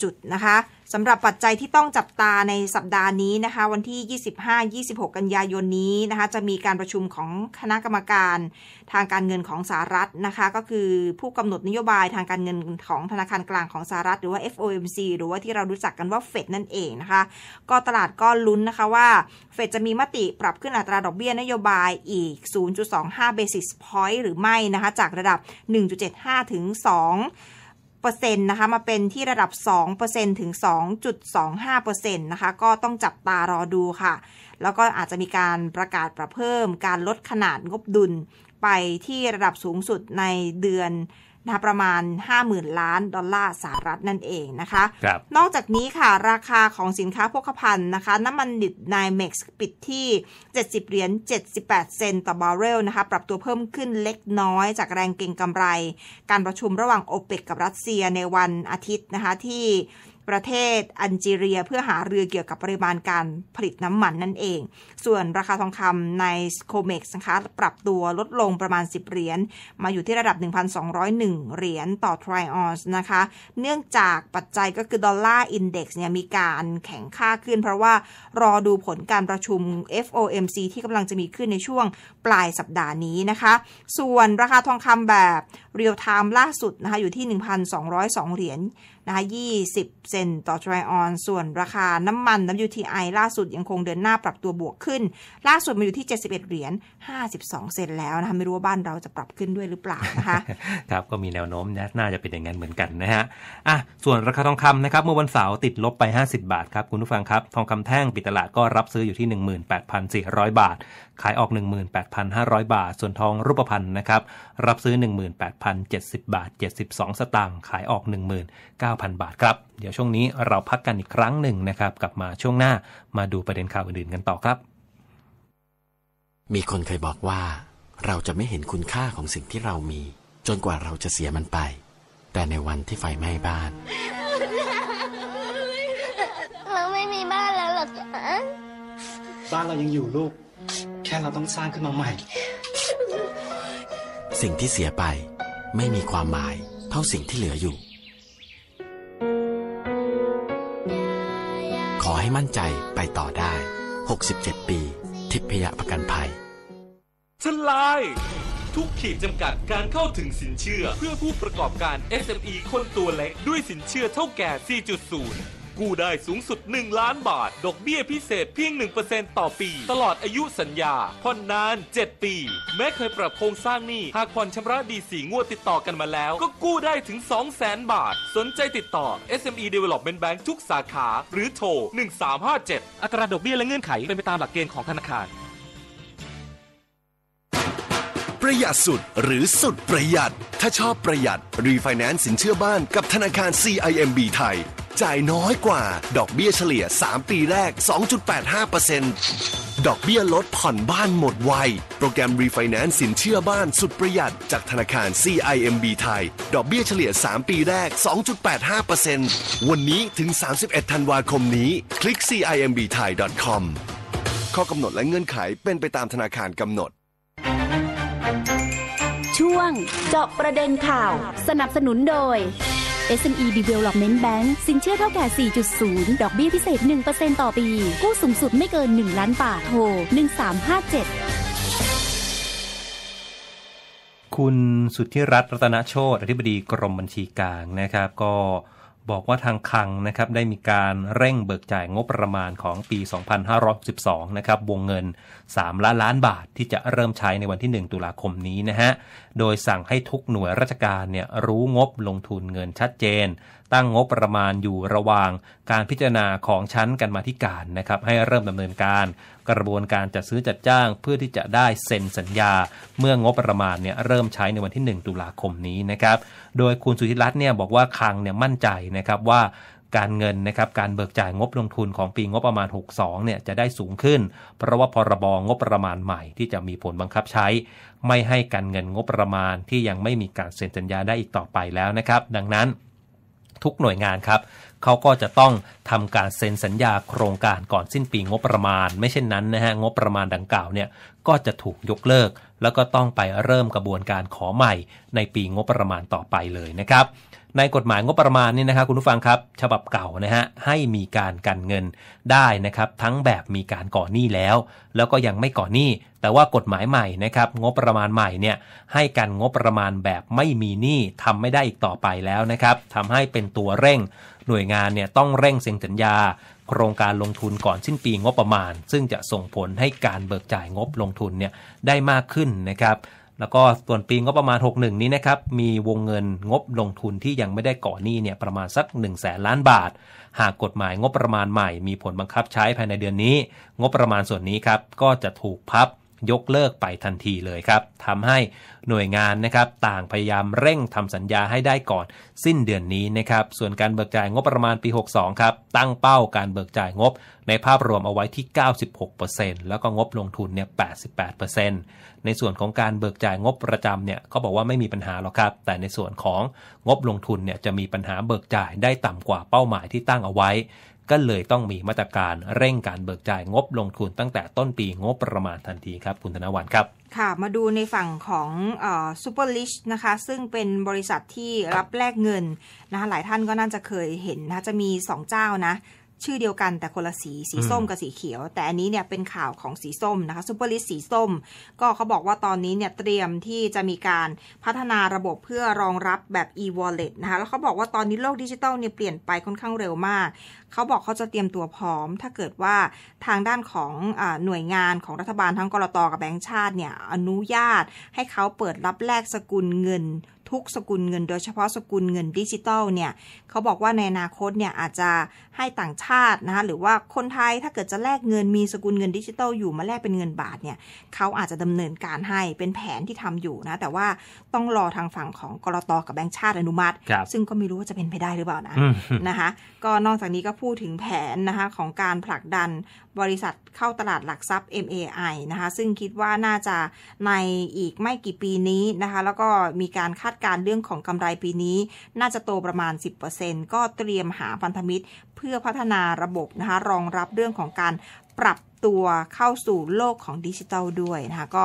Speaker 5: จุดนะคะสำหรับปัจจัยที่ต้องจับตาในสัปดาห์นี้นะคะ วันที่ 25-26 กันยายนนี้นะคะ จะมีการประชุมของคณะกรรมการ ทางการเงินของสหรัฐนะคะ ก็คือผู้กำหนดนโยบายทางการเงินของธนาคารกลางของสหรัฐ หรือว่า FOMC หรือว่าที่เรารู้จักกันว่าเฟดนั่นเองนะคะก็ตลาดก็ลุ้นนะคะว่าเฟดจะมีมติปรับขึ้นอัตราดอกเบี้ยนโยบายอีก 0.25 basis point หรือไม่นะคะจากระดับ 1.75ถึง2เปอร์ซ็นต์นะคะมาเป็นที่ระดับ 2%ถึง 2.25%นะคะ ก็ต้องจับตารอดูค่ะ แล้วก็อาจจะมีการประกาศประเพิ่ม การลดขนาดงบดุลไปที่ระดับสูงสุดในเดือนนะประมาณ50,000ล้านดอลลาร์สหรัฐนั่นเองนะคะคนอกจากนี้ค่ะราคาของสินค้าโภคภัณฑ์นะคะ น้ำมันดิบานเม็กซ์ปิดที่ 70 เหรียญ 78 เซนต์ต่อบาร์เรลนะคะปรับตัวเพิ่มขึ้นเล็กน้อยจากแรงเก็งกำไร การประชุมระหว่างโอเปกกับรัสเซียในวันอาทิตย์นะคะที่ประเทศอัลจีเรียเพื่อหาเรือเกี่ยวกับปริมาณการผลิตน้ำมันนั่นเอง ส่วนราคาทองคำในโคเม็กซ์นะคะปรับตัวลดลงประมาณ 10 เหรียญ มาอยู่ที่ระดับ 1,201 เหรียญ ต่อทริออนส์นะคะ เนื่องจากปัจจัยก็คือดอลลาร์อินเด็กซ์เนี่ยมีการแข่งค่าขึ้น เพราะว่ารอดูผลการประชุม FOMC ที่กำลังจะมีขึ้นในช่วงปลายสัปดาห์นี้นะคะ ส่วนราคาทองคำแบบเรียลไทม์ล่าสุดนะคะอยู่ที่ 1,202เหรียญนะคะ20 เซนต์ต่อทริออน ส่วนราคาน้ำมันน้ำี t i ล่าสุดยังคงเดินหน้าปรับตัวบวกขึ้น ล่าสุดมาอยู่ที่ 71 เหรียญ 52 เซนต์แล้วนะคะไม่รู้ว่าบ้านเราจะปรับขึ้นด้วยหรือเปล่านะคะ
Speaker 4: ครับ ก็มีแนวโน้มนะน่าจะเป็นอย่างนั้นเหมือนกันนะฮะ อ่ะ ส่วนราคาทองคำนะครับ เมื่อวันเสาร์ติดลบไป 50 บาทครับ คุณผู้ฟังครับ ทองคำแท่งปิดตลาดก็รับซื้ออยู่ที่ 18,400 บาท ขายออก 18,500 บาท ส่วนทองรูปพรรณนะครับ รับซื้อ 18,070 บาท 72 สตางค์ขายออก1 9 9,000บาทครับเดี๋ยวช่วงนี้เราพักกันอีกครั้งหนึ่งนะครับ กลับมาช่วงหน้ามาดูประเด็นข่าวอื่นๆกันต่อครับ มีคนเคยบอกว่า เราจะไม่เห็นคุณค่าของสิ่งที่เรามี
Speaker 1: จนกว่าเราจะเสียมันไป แต่ในวันที่ไฟไหม้บ้าน
Speaker 5: เราไม่มีบ้านแล้วหรอก
Speaker 1: บ้านเรายังอยู่ลู
Speaker 4: ก แค่เราต้องสร้างขึ้นมาใหม่
Speaker 1: สิ่งที่เสียไปไม่มีความหมาย เท่าสิ่งที่เหลืออยู่ขอให้มั่นใจไปต่อได้ 67 ปี ทิพยประกัน
Speaker 3: ภัยทลายทุกขีดจำกัดการเข้าถึงสินเชื่อเพื่อผู้ประกอบการ SME คนตัวเล็ก ด้วยสินเชื่อเท่าแก่ 4.0กู้ได้สูงสุด 1 ล้านบาท ดอกเบี้ยพิเศษเพียง 1%ต่อปี ตลอดอายุสัญญาผ่อนนาน 7 ปี แม้เคยปรับโครงสร้างหนี้ หากผ่อนชำระดีสีงวดติดต่อกันมาแล้ว ก็กู้ได้ถึง 200,000บาท สนใจติดต่อ SME Development Bank ทุกสาขา หรือโทร 1357 อัตราดอกเบี้ยและเงื่อนไข เป็นไปตามหลักเกณฑ์ของธนาคา
Speaker 5: ร
Speaker 1: ประหยัดสุด หรือสุดประหยัด ถ้าชอบประหยัดรีไฟแนนซ์สินเชื่อบ้านกับธนาคาร CIMB ไทยจ่ายน้อยกว่า ดอกเบี้ยเฉลี่ย 3 ปีแรก 2.85%ดอกเบี้ยลดผ่อนบ้านหมดไว โปรแกรมรีไฟแนนซ์สินเชื่อบ้านสุดประหยัดจากธนาคาร CIMB ไทยดอกเบี้ยเฉลี่ย 3 ปีแรก 2.85%วันนี้ถึง 31 ธันวาคมนี้ คลิก cimb thai com ข้อกำหนดและเงื่อนไขเป็นไปตามธนาคารกำหนด
Speaker 2: ช่วงเจาะประเด็นข่าว สนับสนุนโดย SME Development Bank สินเชื่อเท่าแก่ 4.0 ดอกเบี้ยพิเศษ 1%ต่อปี กู้สูงสุดไม่เกิน 1 ล้านบาท โทร
Speaker 4: 1357 คุณสุทธิรัตน์รัตนโชตอธิบดีกรมบัญชีกลางนะครับก็บอกว่าทางคังนะครับได้มีการเร่งเบิกจ่ายงบประมาณของปี 2562 นะครับวงเงิน 3 ล้านล้านบาทที่จะเริ่มใช้ในวันที่ 1 ตุลาคมนี้นะฮะ โดยสั่งให้ทุกหน่วยราชการเนี่ยรู้งบลงทุนเงินชัดเจน ตั้งงบประมาณอยู่ระหว่างการพิจารณาของชั้นกันมาธิการนะครับให้เริ่มดำเนินการกระบวนการจัดซื้อจัดจ้างเพื่อที่จะได้เซ็นสัญญาเมื่องบประมาณเนี่ยเริ่มใช้ในวันที่ 1 ตุลาคมนี้นะครับ โดยคุณสุธิรัตน์เนี่ยบอกว่าคลังเนี่ยมั่นใจนะครับว่าการเงินนะครับการเบิกจ่ายงบลงทุนของปีงบประมาณ 62เนี่ยจะได้สูงขึ้น เพราะว่าพรบงบประมาณใหม่ที่จะมีผลบังคับใช้ ไม่ให้การเงินงบประมาณที่ยังไม่มีการเซ็นสัญญาได้อีกต่อไปแล้วนะครับ ดังนั้น ทุกหน่วยงานครับเขาก็จะต้องทำการเซ็นสัญญาโครงการก่อนสิ้นปีงบประมาณ ไม่เช่นนั้นนะฮะงบประมาณดังกล่าวเนี่ยก็จะถูกยกเลิก แล้วก็ต้องไปเริ่มกระบวนการขอใหม่ในปีงบประมาณต่อไปเลยนะครับในกฎหมายงบประมาณนี่นะครับคุณผู้ฟังครับฉบับเก่านะฮะให้มีการกันเงินได้นะครับ ทั้งแบบมีการก่อหนี้แล้ว แล้วก็ยังไม่ก่อหนี้แต่ว่ากฎหมายใหม่นะครับงบประมาณใหม่เนี่ยให้การงบประมาณแบบไม่มีหนี้ทำไม่ได้อีกต่อไปแล้วนะครับทำให้เป็นตัวเร่งหน่วยงานเนี่ยต้องเร่งเซ็นสัญญา โครงการลงทุนก่อนสิ้นปีงบประมาณ ซึ่งจะส่งผลให้การเบิกจ่ายงบลงทุนเนี่ยได้มากขึ้นนะครับแล้วก็ส่วนปีงบประมาณ 61 นี้นะครับมีวงเงินงบลงทุนที่ยังไม่ได้ก่อหนี้เนี่ยประมาณสัก1แสนล้านบาท หากกฎหมายงบประมาณใหม่มีผลบังคับใช้ภายในเดือนนี้ งบประมาณส่วนนี้ครับก็จะถูกพับยกเลิกไปทันทีเลยครับทำให้หน่วยงานนะครับต่างพยายามเร่งทำสัญญาให้ได้ก่อนสิ้นเดือนนี้นะครับ ส่วนการเบิกจ่ายงบประมาณปี 62ครับ ตั้งเป้าการเบิกจ่ายงบ ในภาพรวมเอาไว้ที่ 96%แล้วก็งบลงทุนเนี่ย88%ในส่วนของการเบิกจ่ายงบประจำเนี่ยก็บอกว่าไม่มีปัญหาหรอกครับ แต่ในส่วนของงบลงทุนเนี่ยจะมีปัญหาเบิกจ่ายได้ต่ำกว่าเป้าหมายที่ตั้งเอาไว้ก็เลยต้องมีมาตรการเร่งการเบิกจ่ายงบลงทุนตั้งแต่ต้นปีงบประมาณทันทีครับ คุณธนวันครับ
Speaker 5: ค่ะมาดูในฝั่งของซูเปอร์ลิชนะคะซึ่งเป็นบริษัทที่รับแลกเงินนะคะหลายท่านก็น่าจะเคยเห็นนะะจะมี 2 เจ้านะชื่อเดียวกันแต่คนละสีสีส้มกับสีเขียว แต่อันนี้เนี่ยเป็นข่าวของสีส้มนะคะซูเปอร์ลิสสีส้ม ก็เขาบอกว่าตอนนี้เนี่ยเตรียมที่จะมีการพัฒนาระบบเพื่อรองรับแบบ e-wallet นะคะแล้วเขาบอกว่าตอนนี้โลกดิจิตอลเนี่ยเปลี่ยนไปค่อนข้างเร็วมากเขาบอกเขาจะเตรียมตัวพร้อม ถ้าเกิดว่าทางด้านของอหน่วยงานของรัฐบาล ทั้งกรตกับแบงค์ชาติเนี่ยอนุญาต ให้เขาเปิดรับแลกสกุลเงิน ทุกสกุลเงิน โดยเฉพาะสกุลเงินดิจิตอลเนี่ยเขาบอกว่าในอนาคตเนี่ยอาจจะให้ต่างชาตินะคะหรือว่าคนไทยถ้าเกิดจะแลกเงิน มีสกุลเงินดิจิตอลอยู่มาแลกเป็นเงินบาทเนี่ยเขาอาจจะดำเนินการให้เป็นแผนที่ทำอยู่นะแต่ว่าต้องรอทางฝั่งของกรตกับแบงค์ชาติอนุมัติ ซึ่งก็ไม่รู้ว่าจะเป็นไปได้หรือเปล่านะนะคะก็นอกจากนี้ก็พูดถึงแผนนะคะของการผลักดันบริษัทเข้าตลาดหลักทรัพย์ MAI นะคะซึ่งคิดว่าน่าจะในอีกไม่กี่ปีนี้นะคะแล้วก็มีการคาดการเรื่องของกำไรปีนี้ น่าจะโตประมาณ 10%ก็เตรียมหาพันธมิตรเพื่อพัฒนาระบบนะคะรองรับเรื่องของการปรับตัวเข้าสู่โลกของดิจิทัลด้วยนะคะก็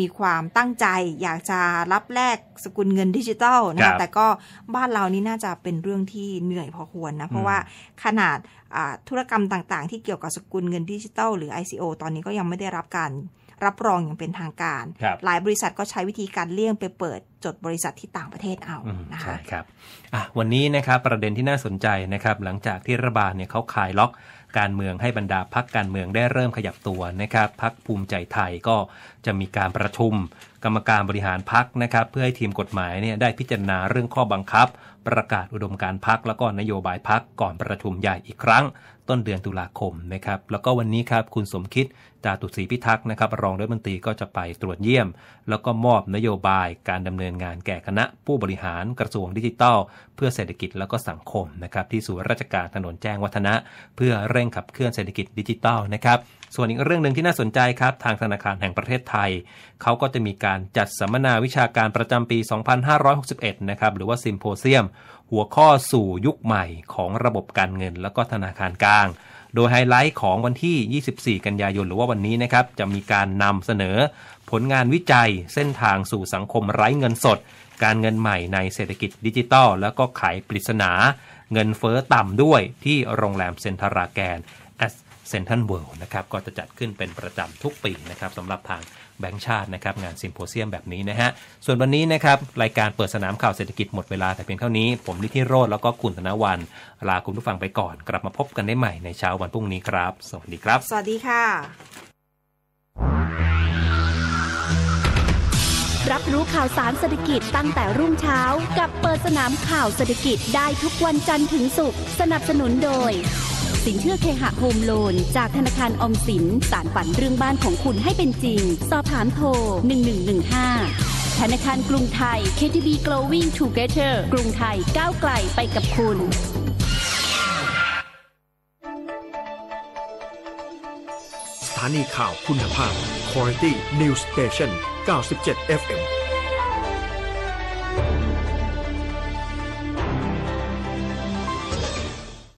Speaker 5: มีความตั้งใจอยากจะรับแลกสกุลเงินดิจิตอลนะคะแต่ก็บ้านเรานี่น่าจะเป็นเรื่องที่เหนื่อยพอควรนะเพราะว่าขนาดธุรกรรมต่างๆที่เกี่ยวกับสกุลเงินดิจิตอลหรือ ICO ตอนนี้ก็ยังไม่ได้รับการรับรองอย่างเป็นทางการรหลายบริษัทก็ใช้วิธีการเลี่ยงไปเปิด จดบริษัทที่ต่างประเทศเอานะคะใช่ค
Speaker 4: รับวันนี้นะครับประเด็นที่น่าสนใจนะครับ หลังจากที่รัฐบาลเนี่ยเขาคลายล็อกการเมืองให้บรรดาพักการเมืองได้เริ่มขยับตัวนะครับ พักภูมิใจไทยก็จะมีการประชุม กรรมการบริหารพักนะครับ เพื่อให้ทีมกฎหมายเนี่ยได้พิจารณาเรื่องข้อบังคับ ประกาศอุดมการพักแล้วก็นโยบายพักก่อนประชุมใหญ่อีกครั้งต้นเดือนตุลาคมนะครับแล้วก็วันนี้ครับคุณสมคิดจาตุศรีพิทักษ์นะครับ รองรัฐมนตรีก็จะไปตรวจเยี่ยม แล้วก็มอบนโยบายการดำเนินงานแก่คณะผู้บริหารกระทรวงดิจิทัล เพื่อเศรษฐกิจแล้วก็สังคมนะครับ ที่ศูนย์ราชการถนนแจ้งวัฒนะ เพื่อเร่งขับเคลื่อนเศรษฐกิจดิจิทัลนะครับส่วนอีกเรื่องหนึ่งที่น่าสนใจครับ ทางธนาคารแห่งประเทศไทยเขาก็จะมีการจัดสัมมนาวิชาการประจำปี 2561 นะครับหรือว่าซิมโพเซียมหัวข้อสู่ยุคใหม่ของระบบการเงินและก็ธนาคารกลาง โดยไฮไลท์ของวันที่ 24 กันยายนหรือว่าวันนี้นะครับจะมีการนำเสนอผลงานวิจัยเส้นทางสู่สังคมไร้เงินสด การเงินใหม่ในเศรษฐกิจดิจิตอลแล้วก็ไขปริศนา เงินเฟอ้อต่ำด้วยที่โรงแรมเซนทราแกนแอสเซนทันเวิลด์นะครับก็จะจัดขึ้นเป็นประจำทุกปีนะครับสำหรับทางแบงค์ชาตินะครับ งานซิมโพเซียมแบบนี้นะฮะ ส่วนวันนี้นะครับ รายการเปิดสนามข่าวเศรษฐกิจหมดเวลาแต่เพียงเท่านี้ ผมลิทิโรธแล้วก็คุณธนวัน ลาคุณผู้ฟังไปก่อน กลับมาพบกันได้ใหม่ในเช้าวันพรุ่งนี้ครับ สวัสดีครับ
Speaker 5: สวัสดีค่
Speaker 2: ะรับรู้ข่าวสารเศรษฐกิจตั้งแต่รุ่งเช้ากับเปิดสนามข่าวเศรษฐกิจได้ทุกวันจันทร์ถึงศุกร์สนับสนุนโดย สินเชื่อเคหะโฮมโลน จากธนาคารอมสินสารฝันเรื่องบ้านของคุณให้เป็นจริง สอบถามโทร 1115 ธนาคารกรุงไทย KTB Growing Together กรุงไทยก้าวไกลไปกับคุณ
Speaker 1: สถานีข่าวคุณภาพ Quality News Station 97 FM